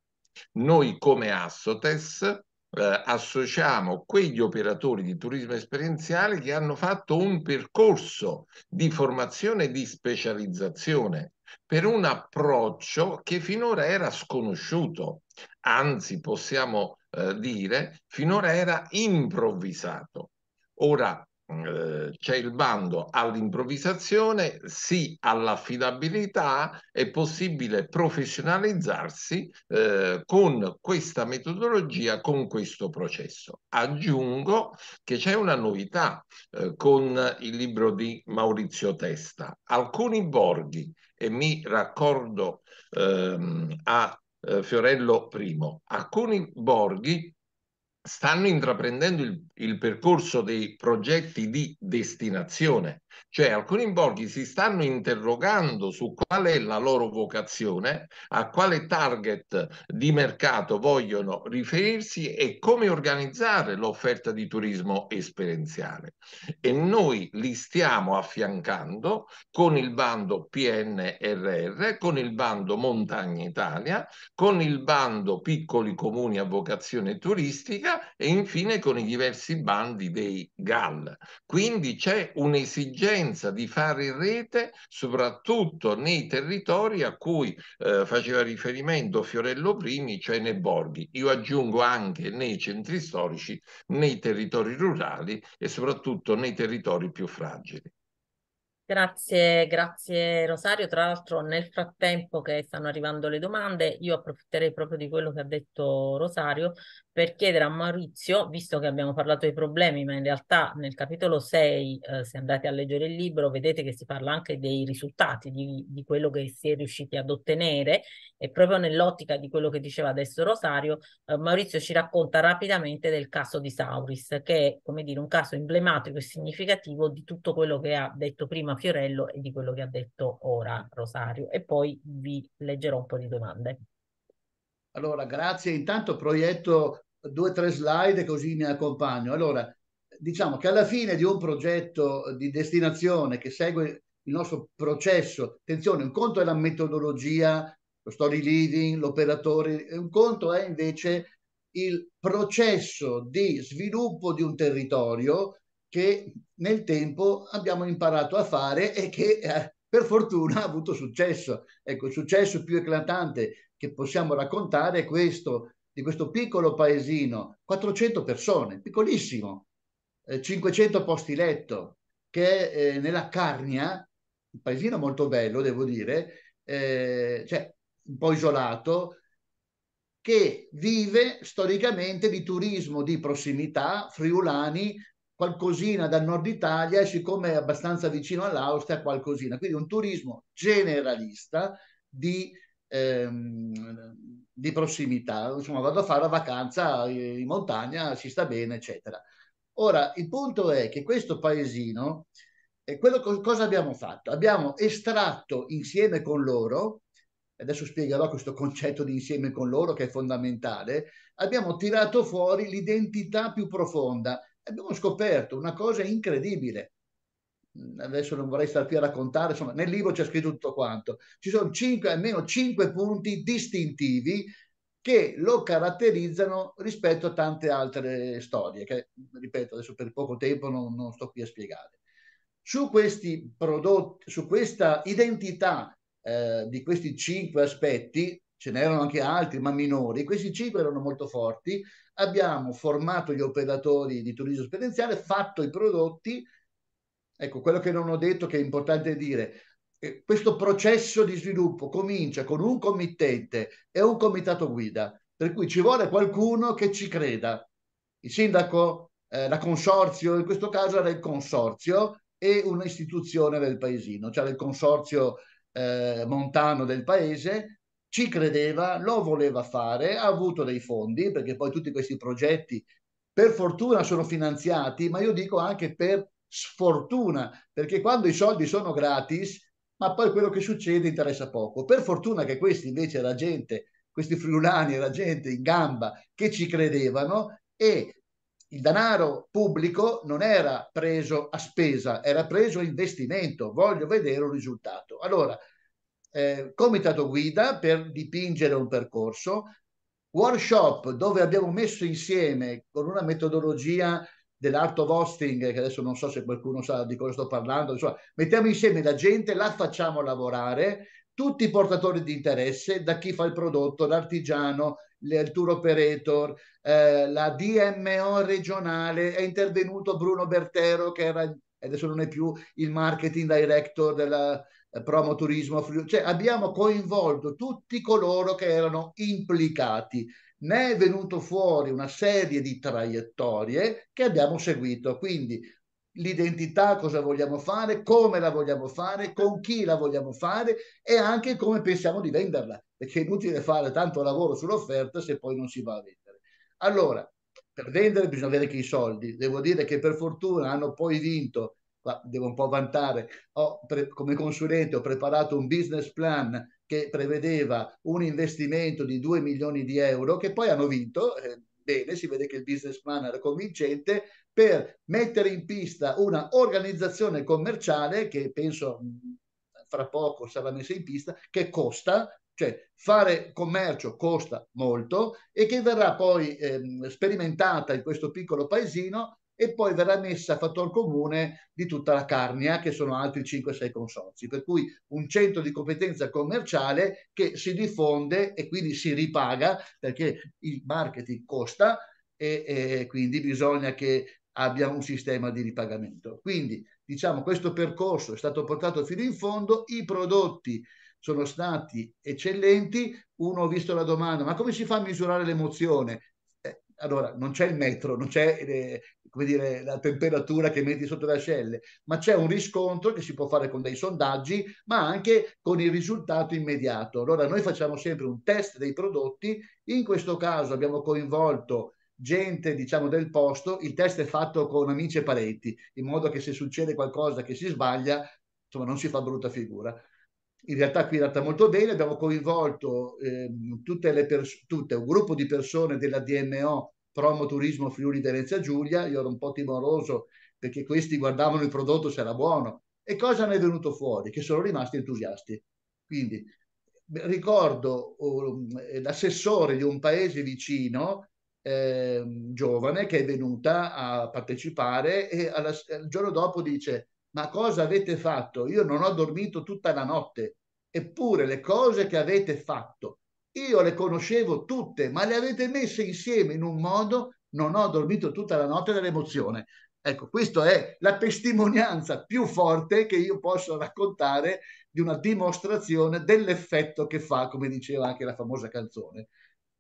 Speaker 3: Noi come Assotes eh, associamo quegli operatori di turismo esperienziale che hanno fatto un percorso di formazione e di specializzazione per un approccio che finora era sconosciuto, anzi possiamo eh, dire finora era improvvisato. Ora eh, c'è il bando all'improvvisazione, sì all'affidabilità, è possibile professionalizzarsi eh, con questa metodologia, con questo processo. Aggiungo che c'è una novità eh, con il libro di Maurizio Testa. Alcuni borghi, e mi raccordo ehm, a eh, Fiorello I, alcuni borghi stanno intraprendendo il, il percorso dei progetti di destinazione cioè alcuni borghi si stanno interrogando su qual è la loro vocazione, a quale target di mercato vogliono riferirsi e come organizzare l'offerta di turismo esperienziale. E noi li stiamo affiancando con il bando PNRR, con il bando Montagna Italia, con il bando Piccoli Comuni a vocazione turistica e infine con i diversi bandi dei GAL. Quindi c'è un'esigenza l'esigenza di fare in rete soprattutto nei territori a cui eh, faceva riferimento Fiorello Primi, cioè nei borghi. Io aggiungo anche nei centri storici, nei territori rurali e soprattutto nei territori più fragili.
Speaker 1: Grazie, grazie Rosario. Tra l'altro nel frattempo che stanno arrivando le domande, io approfitterei proprio di quello che ha detto Rosario per chiedere a Maurizio, visto che abbiamo parlato dei problemi, ma in realtà nel capitolo 6, eh, se andate a leggere il libro, vedete che si parla anche dei risultati, di, di quello che si è riusciti ad ottenere e proprio nell'ottica di quello che diceva adesso Rosario, eh, Maurizio ci racconta rapidamente del caso di Sauris, che è come dire un caso emblematico e significativo di tutto quello che ha detto prima Fiorello e di quello che ha detto ora Rosario e poi vi leggerò un po' di domande.
Speaker 4: Allora, grazie. Intanto proietto due o tre slide così mi accompagno. Allora, diciamo che alla fine di un progetto di destinazione che segue il nostro processo, attenzione, un conto è la metodologia, lo story leading, l'operatore, un conto è invece il processo di sviluppo di un territorio che nel tempo abbiamo imparato a fare e che eh, per fortuna ha avuto successo. Ecco, il successo più eclatante che possiamo raccontare è questo di questo piccolo paesino, 400 persone, piccolissimo, eh, 500 posti letto, che è eh, nella Carnia, un paesino molto bello, devo dire, eh, cioè un po' isolato, che vive storicamente di turismo di prossimità, friulani qualcosina dal nord Italia e siccome è abbastanza vicino all'Austria, qualcosina. Quindi un turismo generalista di, ehm, di prossimità. Insomma, vado a fare la vacanza in montagna, si sta bene, eccetera. Ora, il punto è che questo paesino, eh, quello co- cosa abbiamo fatto? Abbiamo estratto insieme con loro, adesso spiegherò questo concetto di insieme con loro che è fondamentale, abbiamo tirato fuori l'identità più profonda abbiamo scoperto una cosa incredibile. Mm, adesso non vorrei stare qui a raccontare, insomma, nel libro c'è scritto tutto quanto. Ci sono cinque, almeno cinque punti distintivi che lo caratterizzano rispetto a tante altre storie, che ripeto adesso per poco tempo non, non sto qui a spiegare. Su questi prodotti, su questa identità eh, di questi cinque aspetti, ce n'erano anche altri, ma minori. Questi cinque erano molto forti. Abbiamo formato gli operatori di turismo esperienziale, fatto i prodotti. Ecco, quello che non ho detto che è importante dire, eh, questo processo di sviluppo comincia con un committente e un comitato guida, per cui ci vuole qualcuno che ci creda. Il sindaco, eh, la consorzio, in questo caso era il consorzio e un'istituzione del paesino, cioè il consorzio eh, montano del paese ci credeva, lo voleva fare, ha avuto dei fondi, perché poi tutti questi progetti per fortuna sono finanziati, ma io dico anche per sfortuna, perché quando i soldi sono gratis, ma poi quello che succede interessa poco. Per fortuna che questi invece era gente, questi friulani era gente in gamba che ci credevano e il denaro pubblico non era preso a spesa, era preso a investimento, voglio vedere un risultato. Allora, eh, comitato guida per dipingere un percorso, workshop dove abbiamo messo insieme con una metodologia dell'art of hosting, che adesso non so se qualcuno sa di cosa sto parlando, insomma, mettiamo insieme la gente, la facciamo lavorare, tutti i portatori di interesse, da chi fa il prodotto, l'artigiano, il tour operator, eh, la DMO regionale, è intervenuto Bruno Bertero che era, adesso non è più il marketing director della, eh, Promo Turismo Friuli, cioè abbiamo coinvolto tutti coloro che erano implicati. Ne è venuto fuori una serie di traiettorie che abbiamo seguito, quindi l'identità, cosa vogliamo fare, come la vogliamo fare, con chi la vogliamo fare e anche come pensiamo di venderla, perché è inutile fare tanto lavoro sull'offerta se poi non si va a vendere. Allora, per vendere bisogna avere che i soldi. Devo dire che per fortuna hanno poi vinto devo un po' vantare, ho, pre, come consulente ho preparato un business plan che prevedeva un investimento di 2 milioni di euro che poi hanno vinto, eh, bene, si vede che il business plan era convincente, per mettere in pista una organizzazione commerciale che penso mm, fra poco sarà messa in pista, che costa, cioè fare commercio costa molto e che verrà poi eh, sperimentata in questo piccolo paesino e poi verrà messa a fattor comune di tutta la Carnia, che sono altri 5-6 consorzi, per cui un centro di competenza commerciale che si diffonde e quindi si ripaga perché il marketing costa e, e quindi bisogna che abbia un sistema di ripagamento. Quindi diciamo questo percorso è stato portato fino in fondo, i prodotti sono stati eccellenti, uno ha visto la domanda, ma come si fa a misurare l'emozione? Eh, allora non c'è il metro, non c'è eh, come dire, la temperatura che metti sotto le ascelle, ma c'è un riscontro che si può fare con dei sondaggi, ma anche con il risultato immediato. Allora noi facciamo sempre un test dei prodotti, in questo caso abbiamo coinvolto gente diciamo del posto, il test è fatto con amici e parenti, in modo che se succede qualcosa che si sbaglia, insomma non si fa brutta figura in realtà qui è andata molto bene, abbiamo coinvolto eh, tutte le pers- tutte, un gruppo di persone della DMO promoturismo Friuli Venezia Giulia, io ero un po' timoroso perché questi guardavano il prodotto se era buono. E cosa ne è venuto fuori? Che sono rimasti entusiasti. Quindi ricordo um, eh, l'assessore di un paese vicino, eh, giovane, che è venuta a partecipare e alla, il giorno dopo dice ma cosa avete fatto? Io non ho dormito tutta la notte, eppure le cose che avete fatto io le conoscevo tutte, ma le avete messe insieme in un modo, non ho dormito tutta la notte dall'emozione. Ecco, questa è la testimonianza più forte che io posso raccontare di una dimostrazione dell'effetto che fa, come diceva anche la famosa canzone.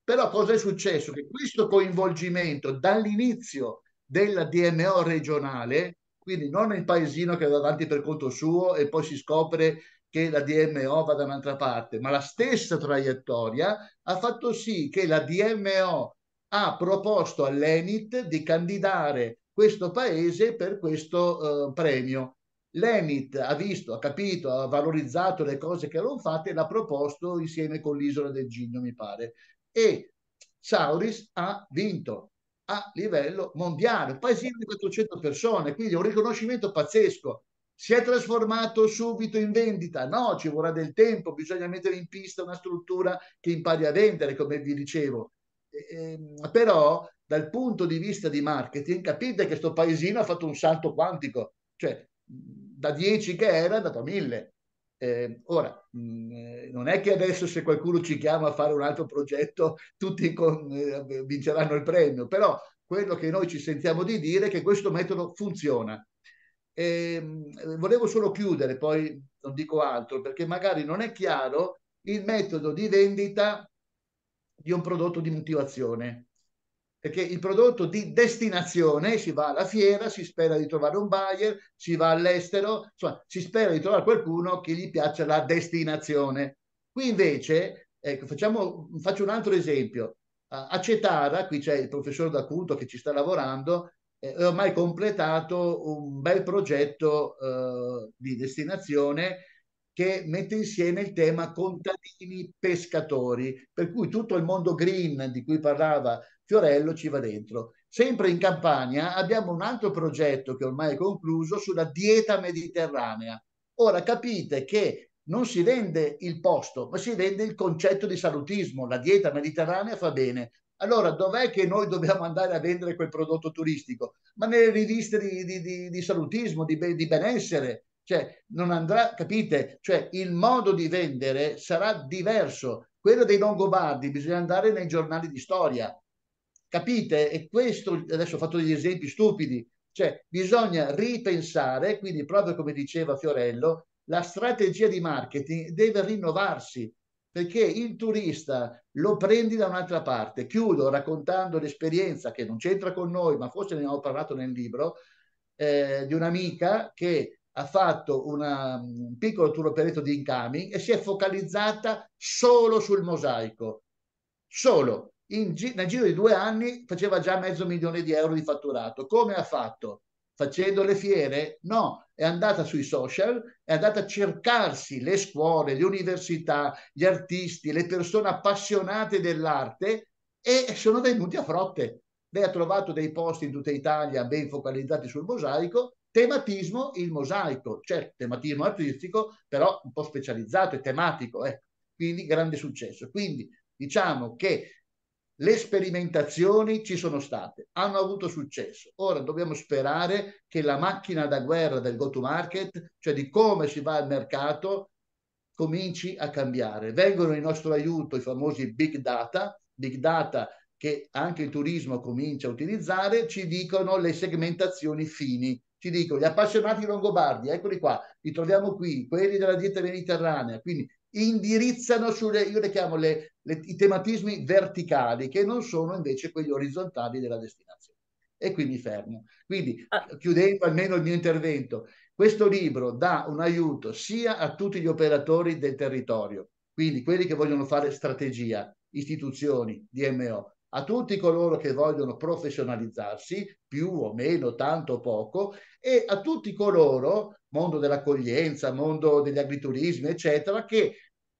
Speaker 4: Però cosa è successo? Che questo coinvolgimento dall'inizio della DMO regionale, quindi non il paesino che va avanti per conto suo e poi si scopre che la DMO vada da un'altra parte, ma la stessa traiettoria ha fatto sì che la DMO ha proposto all'Enit di candidare questo paese per questo eh, premio. L'Enit ha visto, ha capito, ha valorizzato le cose che erano fatte e l'ha proposto insieme con l'isola del Gigno, mi pare. E Sauris ha vinto a livello mondiale, un paesino di 400 persone, quindi un riconoscimento pazzesco si è trasformato subito in vendita. No, ci vorrà del tempo, bisogna mettere in pista una struttura che impari a vendere, come vi dicevo. E, ehm, però dal punto di vista di marketing capite che questo paesino ha fatto un salto quantico, cioè da 10 che era è andato a 1000. Ehm, mm, eh, ora, mh, non è che adesso se qualcuno ci chiama a fare un altro progetto tutti con, eh, vinceranno il premio, però quello che noi ci sentiamo di dire è che questo metodo funziona e ehm, volevo solo chiudere, poi non dico altro, perché magari non è chiaro il metodo di vendita di un prodotto di motivazione. Perché il prodotto di destinazione si va alla fiera, si spera di trovare un buyer, si va all'estero, insomma, si spera di trovare qualcuno che gli piaccia la destinazione. Qui invece, ecco, facciamo, faccio un altro esempio. A Cetara, qui c'è il professor D'Acuto che ci sta lavorando, eh, ormai completato un bel progetto eh, di destinazione che mette insieme il tema contadini pescatori, per cui tutto il mondo green di cui parlava Fiorello ci va dentro. Sempre in Campania abbiamo un altro progetto che ormai è concluso sulla dieta mediterranea. Ora capite che non si vende il posto, ma si vende il concetto di salutismo. La dieta mediterranea fa bene, allora, dov'è che noi dobbiamo andare a vendere quel prodotto turistico? Ma nelle riviste di, di, di, di salutismo, di, di benessere, cioè non andrà, capite? Cioè il modo di vendere sarà diverso. Quello dei Longobardi bisogna andare nei giornali di storia, capite? E questo, adesso ho fatto degli esempi stupidi, cioè bisogna ripensare, quindi proprio come diceva Fiorello, la strategia di marketing deve rinnovarsi, perché il turista lo prendi da un'altra parte. Chiudo raccontando l'esperienza che non c'entra con noi, ma forse ne abbiamo parlato nel libro, eh, di un'amica che ha fatto una, un piccolo tour operetto di incoming e si è focalizzata solo sul mosaico. Solo. Gi- nel giro di due anni faceva già mezzo milione di euro di fatturato. Come ha fatto? facendo le fiere? No, è andata sui social, è andata a cercarsi le scuole, le università, gli artisti, le persone appassionate dell'arte e sono venuti a frotte. Lei ha trovato dei posti in tutta Italia ben focalizzati sul mosaico, tematismo il mosaico, certo tematismo artistico, però un po' specializzato e tematico, eh. quindi grande successo. Quindi diciamo che le sperimentazioni ci sono state, hanno avuto successo. Ora dobbiamo sperare che la macchina da guerra del go to market, cioè di come si va al mercato, cominci a cambiare. Vengono in nostro aiuto i famosi big data, big data che anche il turismo comincia a utilizzare, ci dicono le segmentazioni fini. Ci dicono gli appassionati longobardi, eccoli qua, li troviamo qui, quelli della dieta mediterranea, quindi indirizzano sulle, io le chiamo le, le, i tematismi verticali, che non sono invece quelli orizzontali della destinazione. E qui mi fermo. Quindi, ah. chiudendo almeno il mio intervento, questo libro dà un aiuto sia a tutti gli operatori del territorio, quindi quelli che vogliono fare strategia, istituzioni, DMO, a tutti coloro che vogliono professionalizzarsi, più o meno, tanto o poco, e a tutti coloro mondo dell'accoglienza, mondo degli agriturismi, eccetera, che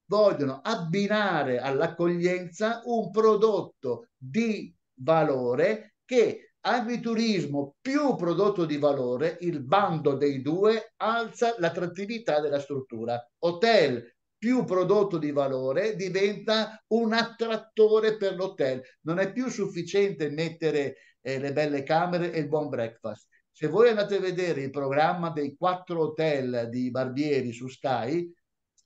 Speaker 4: vogliono abbinare all'accoglienza un prodotto di valore che agriturismo più prodotto di valore, il bando dei due alza l'attrattività della struttura. Hotel più prodotto di valore diventa un attrattore per l'hotel. Non è più sufficiente mettere eh, le belle camere e il buon breakfast se voi andate a vedere il programma dei quattro hotel di Barbieri su Sky,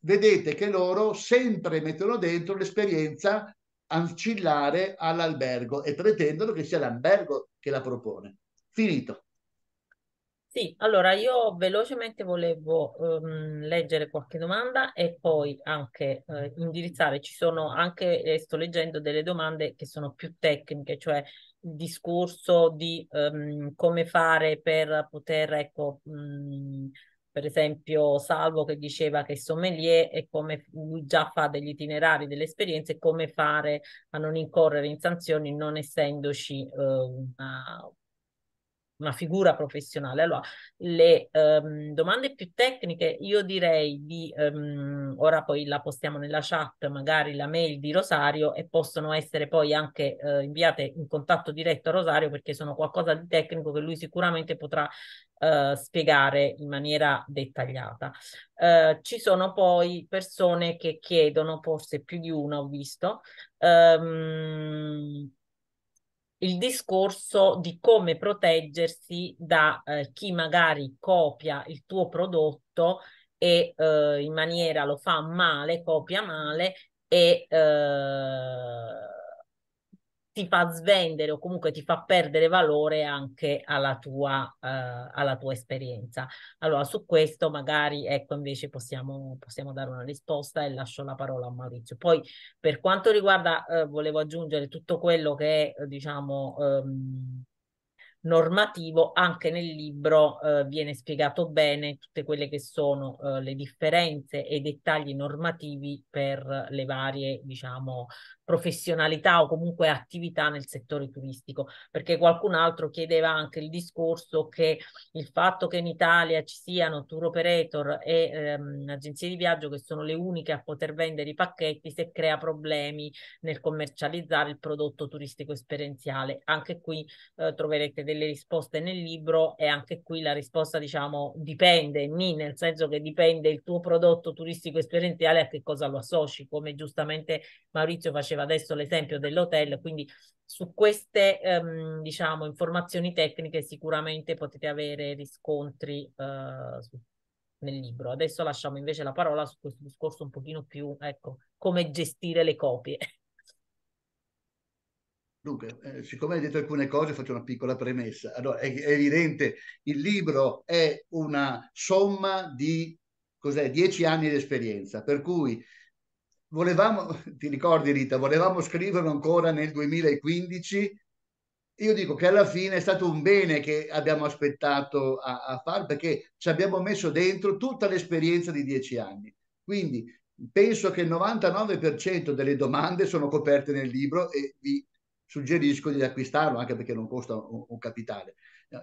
Speaker 4: vedete che loro sempre mettono dentro l'esperienza ancillare all'albergo e pretendono che sia l'albergo che la propone. Finito.
Speaker 1: Sì, allora io velocemente volevo um, leggere qualche domanda e poi anche eh, indirizzare, ci sono anche, eh, sto leggendo delle domande che sono più tecniche, cioè discorso di um, come fare per poter, ecco, mh, mhmm, per esempio Salvo che diceva che è sommelier e come lui già fa degli itinerari, delle esperienze, come fare a non incorrere in sanzioni non essendoci uh, una, una figura professionale. Allora, le um, domande più tecniche io direi di, um, ora poi la postiamo nella chat, magari la mail di Rosario e possono essere poi anche uh, inviate in contatto diretto a Rosario perché sono qualcosa di tecnico che lui sicuramente potrà uh, spiegare in maniera dettagliata. Uh, ci sono poi persone che chiedono, forse più di una ho visto, um, il discorso di come proteggersi da eh, chi magari copia il tuo prodotto e eh, in maniera lo fa male, copia male e eh, ti fa svendere o comunque ti fa perdere valore anche alla tua, eh, alla tua esperienza. Allora, su questo magari ecco invece possiamo, possiamo, dare una risposta e lascio la parola a Maurizio. Poi per quanto riguarda, eh, volevo aggiungere tutto quello che è, eh, diciamo, ehm, normativo, anche nel libro eh, viene spiegato bene tutte quelle che sono eh, le differenze e i dettagli normativi per le varie, diciamo, professionalità o comunque attività nel settore turistico, perché qualcun altro chiedeva anche il discorso che il fatto che in Italia ci siano tour operator e ehm, agenzie di viaggio che sono le uniche a poter vendere i pacchetti se crea problemi nel commercializzare il prodotto turistico esperienziale. Anche qui eh, troverete delle risposte nel libro e anche qui la risposta diciamo dipende, mi, nel senso che dipende il tuo prodotto turistico esperienziale a che cosa lo associ, come giustamente Maurizio faceva faceva adesso l'esempio dell'hotel, quindi su queste ehm, diciamo, informazioni tecniche sicuramente potete avere riscontri eh, nel libro. Adesso lasciamo invece la parola su questo discorso un pochino più, ecco, come gestire le copie.
Speaker 4: Dunque, eh, siccome hai detto alcune cose, faccio una piccola premessa. Allora, è, è evidente, il libro è una somma di cos'è, dieci anni di esperienza, per cui volevamo, (laughs) ti ricordi Rita, volevamo scriverlo ancora nel 2015. Io dico che alla fine è stato un bene che abbiamo aspettato a, a fare perché ci abbiamo messo dentro tutta l'esperienza di dieci anni. Quindi penso che il 99% delle domande sono coperte nel libro e vi suggerisco di acquistarlo anche perché non costa un, un capitale.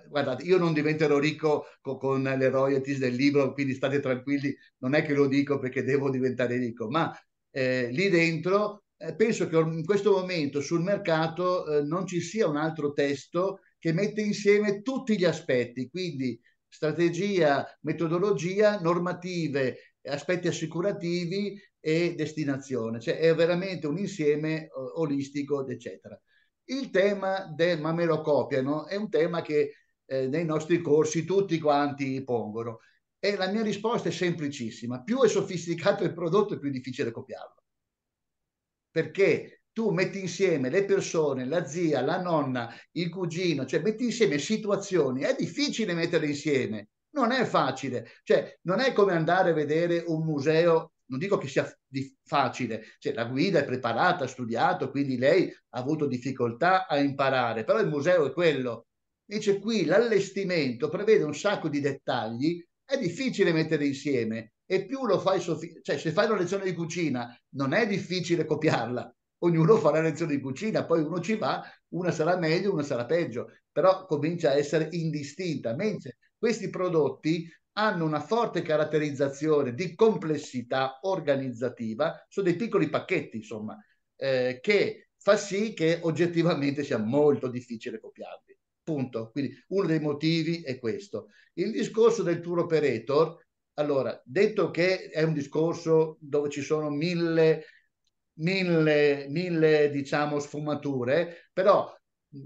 Speaker 4: Guardate, io non diventerò ricco con, con, le royalties del libro, quindi state tranquilli, non è che lo dico perché devo diventare ricco, ma eh, lì dentro, eh, penso che in questo momento sul mercato eh, non ci sia un altro testo che mette insieme tutti gli aspetti, quindi strategia, metodologia, normative, aspetti assicurativi e destinazione, cioè è veramente un insieme eh, olistico, eccetera. Il tema del ma me lo copiano è un tema che eh, nei nostri corsi tutti quanti pongono. E la mia risposta è semplicissima. Più è sofisticato il prodotto, più è difficile copiarlo. Perché tu metti insieme le persone, la zia, la nonna, il cugino, cioè metti insieme situazioni. È difficile metterle insieme. Non è facile. Cioè, non è come andare a vedere un museo non dico che sia facile, cioè, la guida è preparata, ha studiato, quindi lei ha avuto difficoltà a imparare, però il museo è quello. Invece qui l'allestimento prevede un sacco di dettagli è difficile mettere insieme e più lo fai, soffi- cioè se fai una lezione di cucina non è difficile copiarla, ognuno fa la lezione di cucina, poi uno ci va, una sarà meglio, una sarà peggio, però comincia a essere indistinta, mentre questi prodotti hanno una forte caratterizzazione di complessità organizzativa, sono dei piccoli pacchetti, insomma, eh, che fa sì che oggettivamente sia molto difficile copiarli. Punto. Quindi uno dei motivi è questo. Il discorso del tour operator, allora, detto che è un discorso dove ci sono mille, mille, mille, diciamo, sfumature, però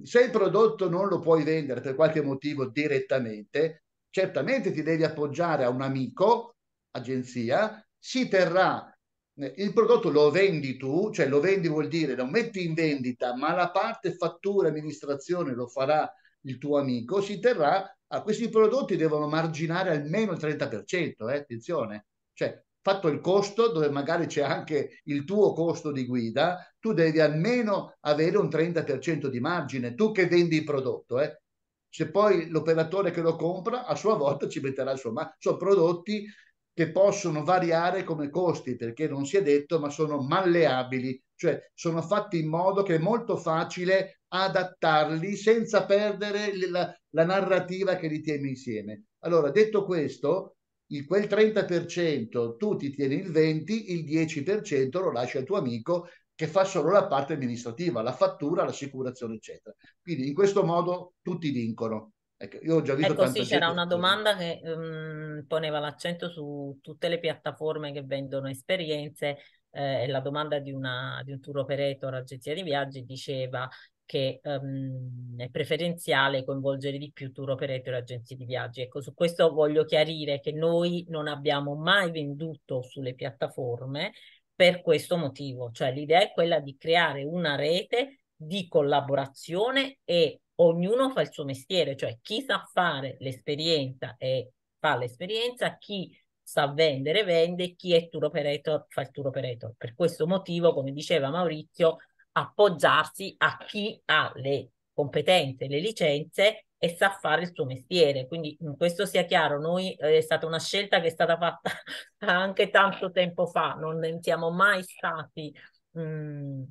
Speaker 4: se il prodotto non lo puoi vendere per qualche motivo direttamente, certamente ti devi appoggiare a un amico, agenzia, si terrà eh, il prodotto lo vendi tu, cioè lo vendi vuol dire lo metti in vendita, ma la parte fattura amministrazione lo farà il tuo amico si terrà a ah, questi prodotti devono marginare almeno il 30%, eh? attenzione, cioè fatto il costo, dove magari c'è anche il tuo costo di guida, tu devi almeno avere un 30% di margine, tu che vendi il prodotto. Eh? Se poi l'operatore che lo compra a sua volta ci metterà il suo, ma sono prodotti che possono variare come costi perché non si è detto, ma sono malleabili, cioè sono fatti in modo che è molto facile adattarli senza perdere la, la narrativa che li tiene insieme. Allora, detto questo, il, quel 30% tu ti tieni il 20%, il 10% lo lascia al tuo amico che fa solo la parte amministrativa, la fattura, l'assicurazione, eccetera. Quindi in questo modo tutti vincono. Ecco, io ho già visto ecco, sì, c'era una domanda
Speaker 1: che um, poneva l'accento su tutte le piattaforme che vendono esperienze eh, la domanda di, una, di un tour operator, agenzia di viaggi, diceva che um, è preferenziale coinvolgere di più tour operator e agenzie di viaggi. Ecco, su questo voglio chiarire che noi non abbiamo mai venduto sulle piattaforme per questo motivo, cioè l'idea è quella di creare una rete di collaborazione e ognuno fa il suo mestiere, cioè chi sa fare l'esperienza e fa l'esperienza, chi sa vendere, vende, chi è tour operator fa il tour operator. Per questo motivo, come diceva Maurizio, appoggiarsi a chi ha le competenze, le licenze e sa fare il suo mestiere. Quindi mm, questo sia chiaro, noi eh, è stata una scelta che è stata fatta (laughs) anche tanto tempo fa, non siamo mai stati mh, mm,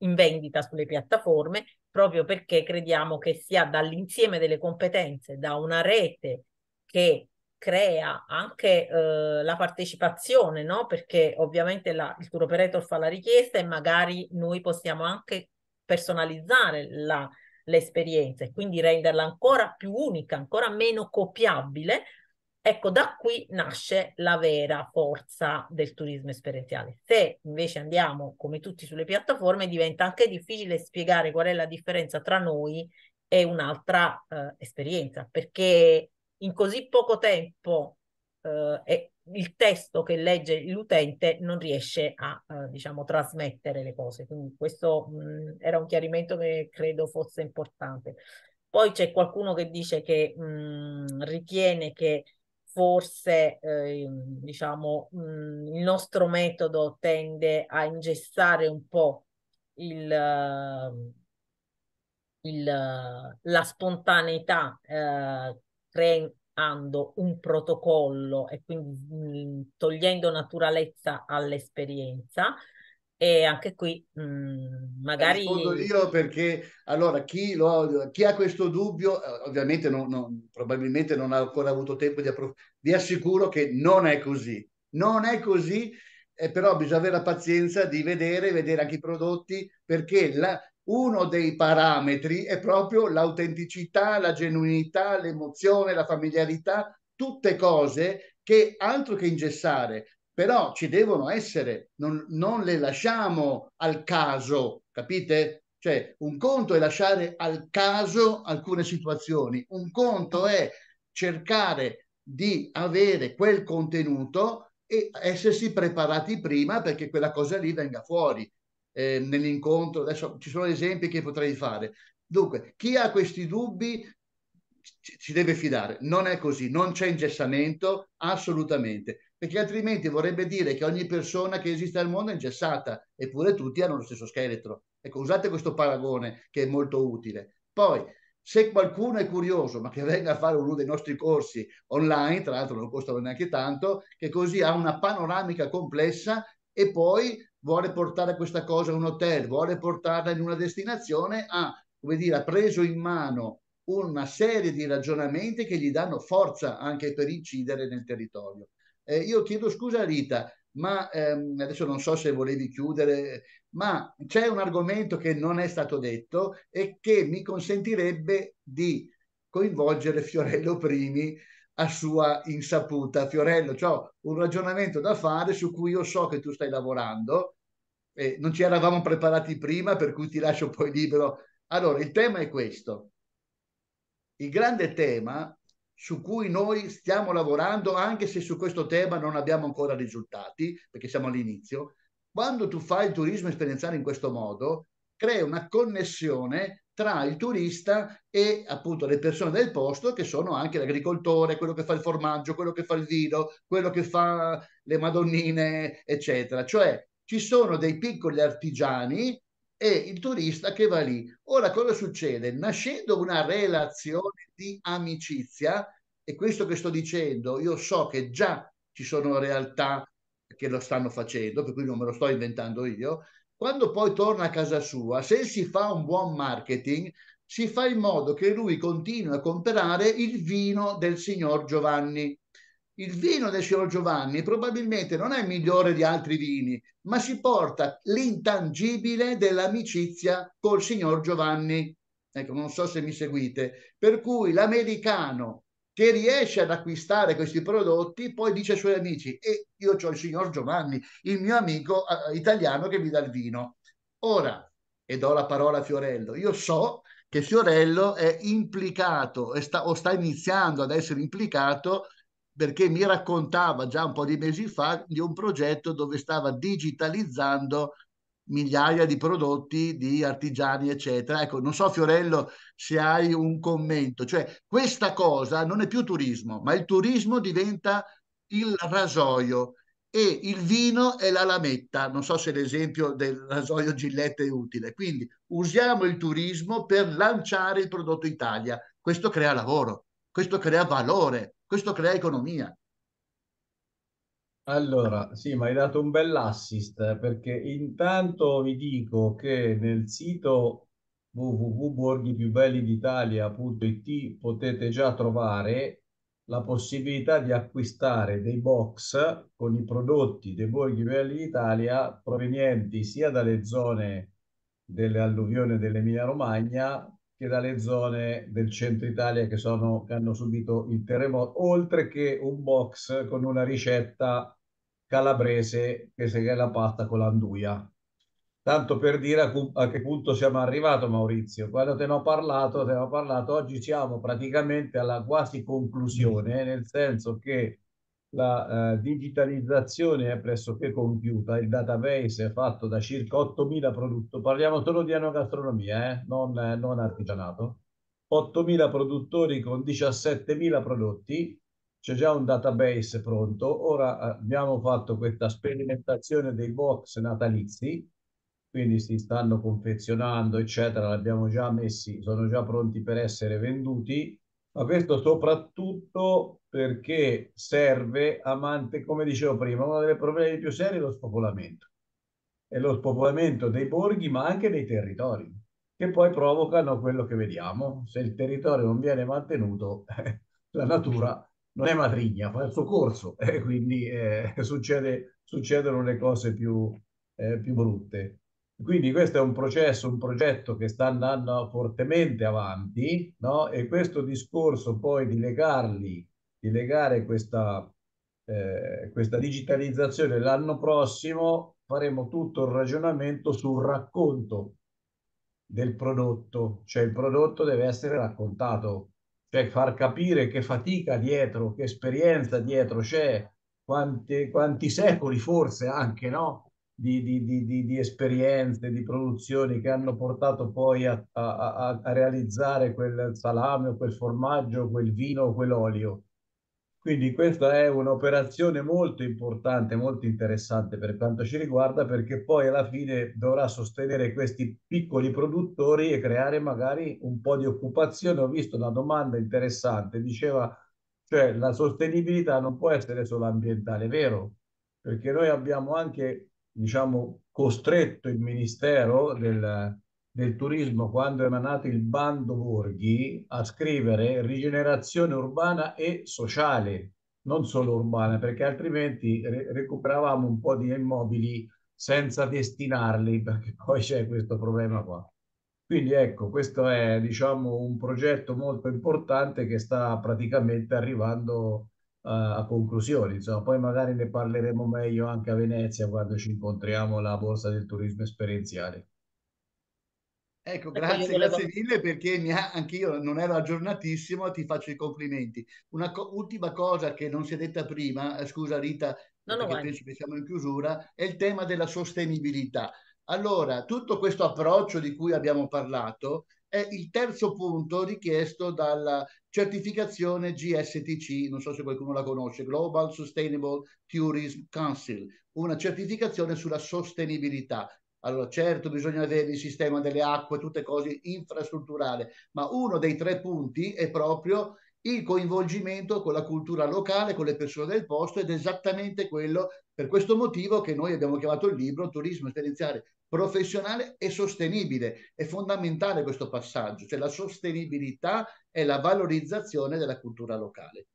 Speaker 1: in vendita sulle piattaforme proprio perché crediamo che sia dall'insieme delle competenze, da una rete che crea anche eh, la partecipazione, no? perché ovviamente la, il tour operator fa la richiesta e magari noi possiamo anche personalizzare la, l'esperienza e quindi renderla ancora più unica, ancora meno copiabile. Ecco, da qui nasce la vera forza del turismo esperienziale. Se invece andiamo, come tutti, sulle piattaforme, diventa anche difficile spiegare qual è la differenza tra noi e un'altra eh, esperienza, perché in così poco tempo eh, e il testo che legge l'utente non riesce a eh, diciamo trasmettere le cose quindi questo mh, era un chiarimento che credo fosse importante poi c'è qualcuno che dice che mh, ritiene che forse eh, diciamo mh, il nostro metodo tende a ingessare un po' il, ehm, il la spontaneità eh, creando un protocollo e quindi mh, mm, togliendo naturalezza all'esperienza. E anche qui mh, mm, eh, magari... Rispondo io
Speaker 4: perché allora chi, lo, chi ha questo dubbio eh, ovviamente non, non, probabilmente non ha ancora avuto tempo di approfondire, vi assicuro che non è così, non è così, eh, però bisogna avere la pazienza di vedere, vedere anche i prodotti perché la, uno dei parametri è proprio l'autenticità, la genuinità, l'emozione, la familiarità, tutte cose che altro che ingessare, però ci devono essere, non, non le lasciamo al caso, capite? Cioè, un conto è lasciare al caso alcune situazioni, un conto è cercare di avere quel contenuto e essersi preparati prima perché quella cosa lì venga fuori eh, nell'incontro, adesso ci sono esempi che potrei fare. Dunque, chi ha questi dubbi si deve fidare, non è così, non c'è ingessamento assolutamente, perché altrimenti vorrebbe dire che ogni persona che esiste al mondo è ingessata, eppure tutti hanno lo stesso scheletro. Ecco, usate questo paragone che è molto utile. Poi, se qualcuno è curioso, ma che venga a fare uno dei nostri corsi online, tra l'altro non costano neanche tanto, che così ha una panoramica complessa e poi vuole portare questa cosa a un hotel, vuole portarla in una destinazione, ha, come dire, ha preso in mano una serie di ragionamenti che gli danno forza anche per incidere nel territorio. Eh, io chiedo scusa a Rita, ma ehm, adesso non so se volevi chiudere, ma c'è un argomento che non è stato detto e che mi consentirebbe di coinvolgere Fiorello Primi a sua insaputa. Fiorello, ho un ragionamento da fare su cui io so che tu stai lavorando, eh, non ci eravamo preparati prima, per cui ti lascio poi libero. Allora, il tema è questo. Il grande tema su cui noi stiamo lavorando, anche se su questo tema non abbiamo ancora risultati, perché siamo all'inizio, quando tu fai il turismo esperienziale in questo modo, crea una connessione tra il turista e appunto le persone del posto che sono anche l'agricoltore, quello che fa il formaggio, quello che fa il vino, quello che fa le madonnine, eccetera. Cioè ci sono dei piccoli artigiani e il turista che va lì. Ora cosa succede? Nascendo una relazione di amicizia, e questo che sto dicendo, io so che già ci sono realtà che lo stanno facendo, per cui non me lo sto inventando io, quando poi torna a casa sua, se si fa un buon marketing, si fa in modo che lui continui a comprare il vino del signor Giovanni. Il vino del signor Giovanni probabilmente non è migliore di altri vini, ma si porta l'intangibile dell'amicizia col signor Giovanni. Ecco, non so se mi seguite. Per cui l'americano che riesce ad acquistare questi prodotti, poi dice ai suoi amici, e eh, io ho il signor Giovanni, il mio amico eh, italiano che mi dà il vino. Ora, e do la parola a Fiorello, io so che Fiorello è implicato sta, o sta iniziando ad essere implicato perché mi raccontava già un po' di mesi fa di un progetto dove stava digitalizzando migliaia di prodotti di artigiani, eccetera. Ecco, non so Fiorello se hai un commento, cioè questa cosa non è più turismo, ma il turismo diventa il rasoio e il vino è la lametta. Non so se l'esempio del rasoio Gillette è utile. Quindi usiamo il turismo per lanciare il prodotto Italia. Questo crea lavoro, questo crea valore, questo crea economia. Allora, sì, mi hai dato un
Speaker 2: bell'assist perché intanto vi dico che nel sito www.borghipiubelliditalia.it potete già trovare la possibilità di acquistare dei box con i prodotti dei Borghi Belli d'Italia provenienti sia dalle zone dell'alluvione dell'Emilia Romagna che dalle zone del centro Italia che, sono, che hanno subito il terremoto, oltre che un box con una ricetta calabrese che se è la pasta con l'anduia. Tanto per dire a, cu- a che punto siamo arrivati, Maurizio. Quando te ne ho parlato, te ne ho parlato, oggi siamo praticamente alla quasi conclusione, nel senso che la eh, digitalizzazione è pressoché compiuta, il database è fatto da circa 8.000 produttori, parliamo solo di enogastronomia, eh? Non, eh, non, artigianato, 8.000 produttori con 17.000 prodotti, c'è già un database pronto, ora eh, abbiamo fatto questa sperimentazione dei box natalizi, quindi si stanno confezionando, eccetera, li abbiamo già messi, sono già pronti per essere venduti, ma questo soprattutto perché serve a mantenere, come dicevo prima, uno dei problemi più seri è lo spopolamento. E lo spopolamento dei borghi, ma anche dei territori, che poi provocano quello che vediamo. Se il territorio non viene mantenuto, (laughs) la natura non è matrigna, fa il suo corso (laughs) e quindi eh, succede, succedono le cose più, eh, più brutte. Quindi questo è un processo, un progetto che sta andando fortemente avanti no? e questo discorso poi di legarli di legare questa, eh, questa digitalizzazione l'anno prossimo faremo tutto il ragionamento sul racconto del prodotto, cioè il prodotto deve essere raccontato, cioè far capire che fatica dietro, che esperienza dietro c'è, quanti, quanti secoli forse anche no? di, di, di, di, esperienze, di produzioni che hanno portato poi a, a, a realizzare quel salame, quel formaggio, quel vino, quell'olio. Quindi questa è un'operazione molto importante, molto interessante per quanto ci riguarda, perché poi alla fine dovrà sostenere questi piccoli produttori e creare magari un po' di occupazione. Ho visto una domanda interessante, diceva, cioè la sostenibilità non può essere solo ambientale, vero? Perché noi abbiamo anche, diciamo, costretto il Ministero del, del turismo quando è emanato il bando Borghi a scrivere rigenerazione urbana e sociale, non solo urbana, perché altrimenti re- recuperavamo un po' di immobili senza destinarli, (laughs) perché poi c'è questo problema qua. Quindi ecco, questo è diciamo un progetto molto importante che sta praticamente arrivando uh, a conclusione. Insomma, poi magari ne parleremo meglio anche a Venezia quando ci incontriamo alla Borsa del Turismo Esperienziale.
Speaker 4: Ecco, ecco grazie, grazie mille perché mi ha, anch'io non ero aggiornatissimo, e ti faccio i complimenti. Una co- ultima cosa che non si è detta prima, eh, scusa Rita, no, no, penso che siamo in chiusura, è il tema della sostenibilità. Allora, tutto questo approccio di cui abbiamo parlato è il terzo punto richiesto dalla certificazione GSTC, non so se qualcuno la conosce, Global Sustainable Tourism Council, una certificazione sulla sostenibilità. Allora, certo, bisogna avere il sistema delle acque, tutte cose infrastrutturali, ma uno dei tre punti è proprio il coinvolgimento con la cultura locale, con le persone del posto ed è esattamente quello per questo motivo che noi abbiamo chiamato il libro Turismo esperienziale professionale e sostenibile. È fondamentale questo passaggio, cioè la sostenibilità e la valorizzazione della cultura locale.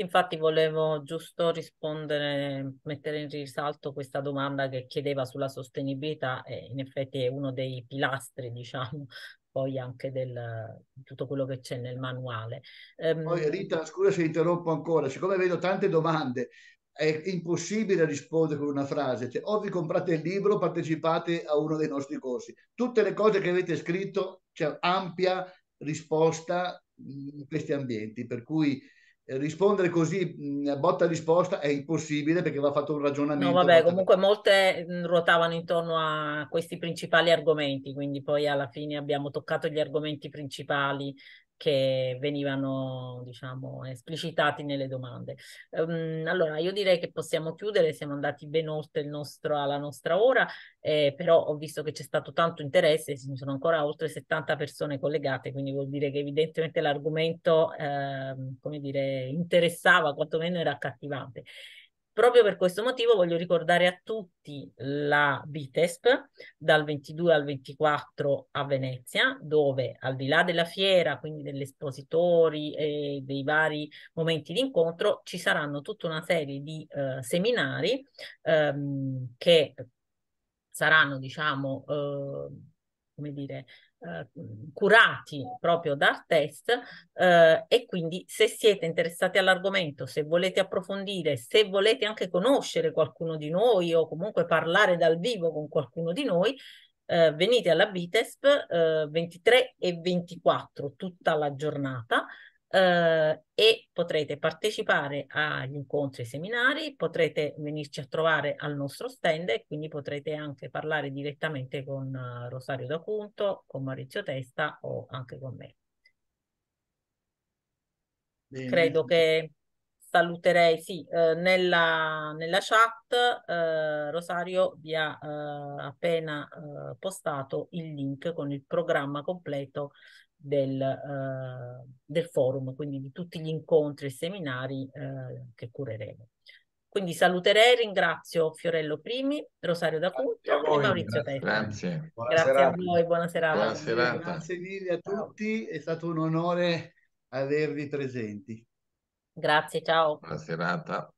Speaker 1: Infatti volevo giusto rispondere, mettere in risalto questa domanda che chiedeva sulla sostenibilità e in effetti è uno dei pilastri, diciamo, (laughs) poi anche del, tutto quello che c'è nel manuale. Um, poi Rita,
Speaker 4: scusa se interrompo ancora, siccome vedo tante domande, è impossibile rispondere con una frase, cioè, o vi comprate il libro, partecipate a uno dei nostri corsi. Tutte le cose che avete scritto, c'è cioè, ampia risposta in questi ambienti, per cui rispondere così mm, a botta risposta è impossibile perché va fatto un ragionamento. No, vabbè,
Speaker 1: comunque molte mm, ruotavano intorno a questi principali argomenti, quindi poi alla fine abbiamo toccato gli argomenti principali che venivano, diciamo, esplicitati nelle domande. Um, allora, io direi che possiamo chiudere, siamo andati ben oltre nostro, la nostra ora, eh, però ho visto che c'è stato tanto interesse, ci sono ancora oltre 70 persone collegate, quindi vuol dire che evidentemente l'argomento, eh, come dire, interessava, quantomeno era accattivante. Proprio per questo motivo voglio ricordare a tutti la Vitesp dal 22 al 24 a Venezia, dove al di là della fiera, quindi degli espositori e dei vari momenti di incontro, ci saranno tutta una serie di eh, seminari ehm, che saranno, diciamo, eh, come dire, eh, curati proprio da Artest eh, e quindi se siete interessati all'argomento, se volete approfondire, se volete anche conoscere qualcuno di noi o comunque parlare dal vivo con qualcuno di noi, eh, venite alla Bitesp 23 eh, e 24 tutta la giornata eh, e potrete partecipare agli incontri e seminari, potrete venirci a trovare al nostro stand e quindi potrete anche parlare direttamente con uh, Rosario D'Acunto, con Maurizio Testa o anche con me. Bene. Credo che saluterei, sì, eh, nella, nella, chat eh, Rosario vi ha eh, appena eh, postato il link con il programma completo del, uh, del forum, quindi di tutti gli incontri e seminari uh, che cureremo. Quindi saluterei, ringrazio Fiorello Primi, Rosario D'Acunto e Maurizio Testa. Grazie. Grazie a voi, buona serata. Buona serata. Grazie
Speaker 4: mille a tutti, è stato un onore avervi presenti.
Speaker 1: Grazie, ciao.
Speaker 3: Buona serata.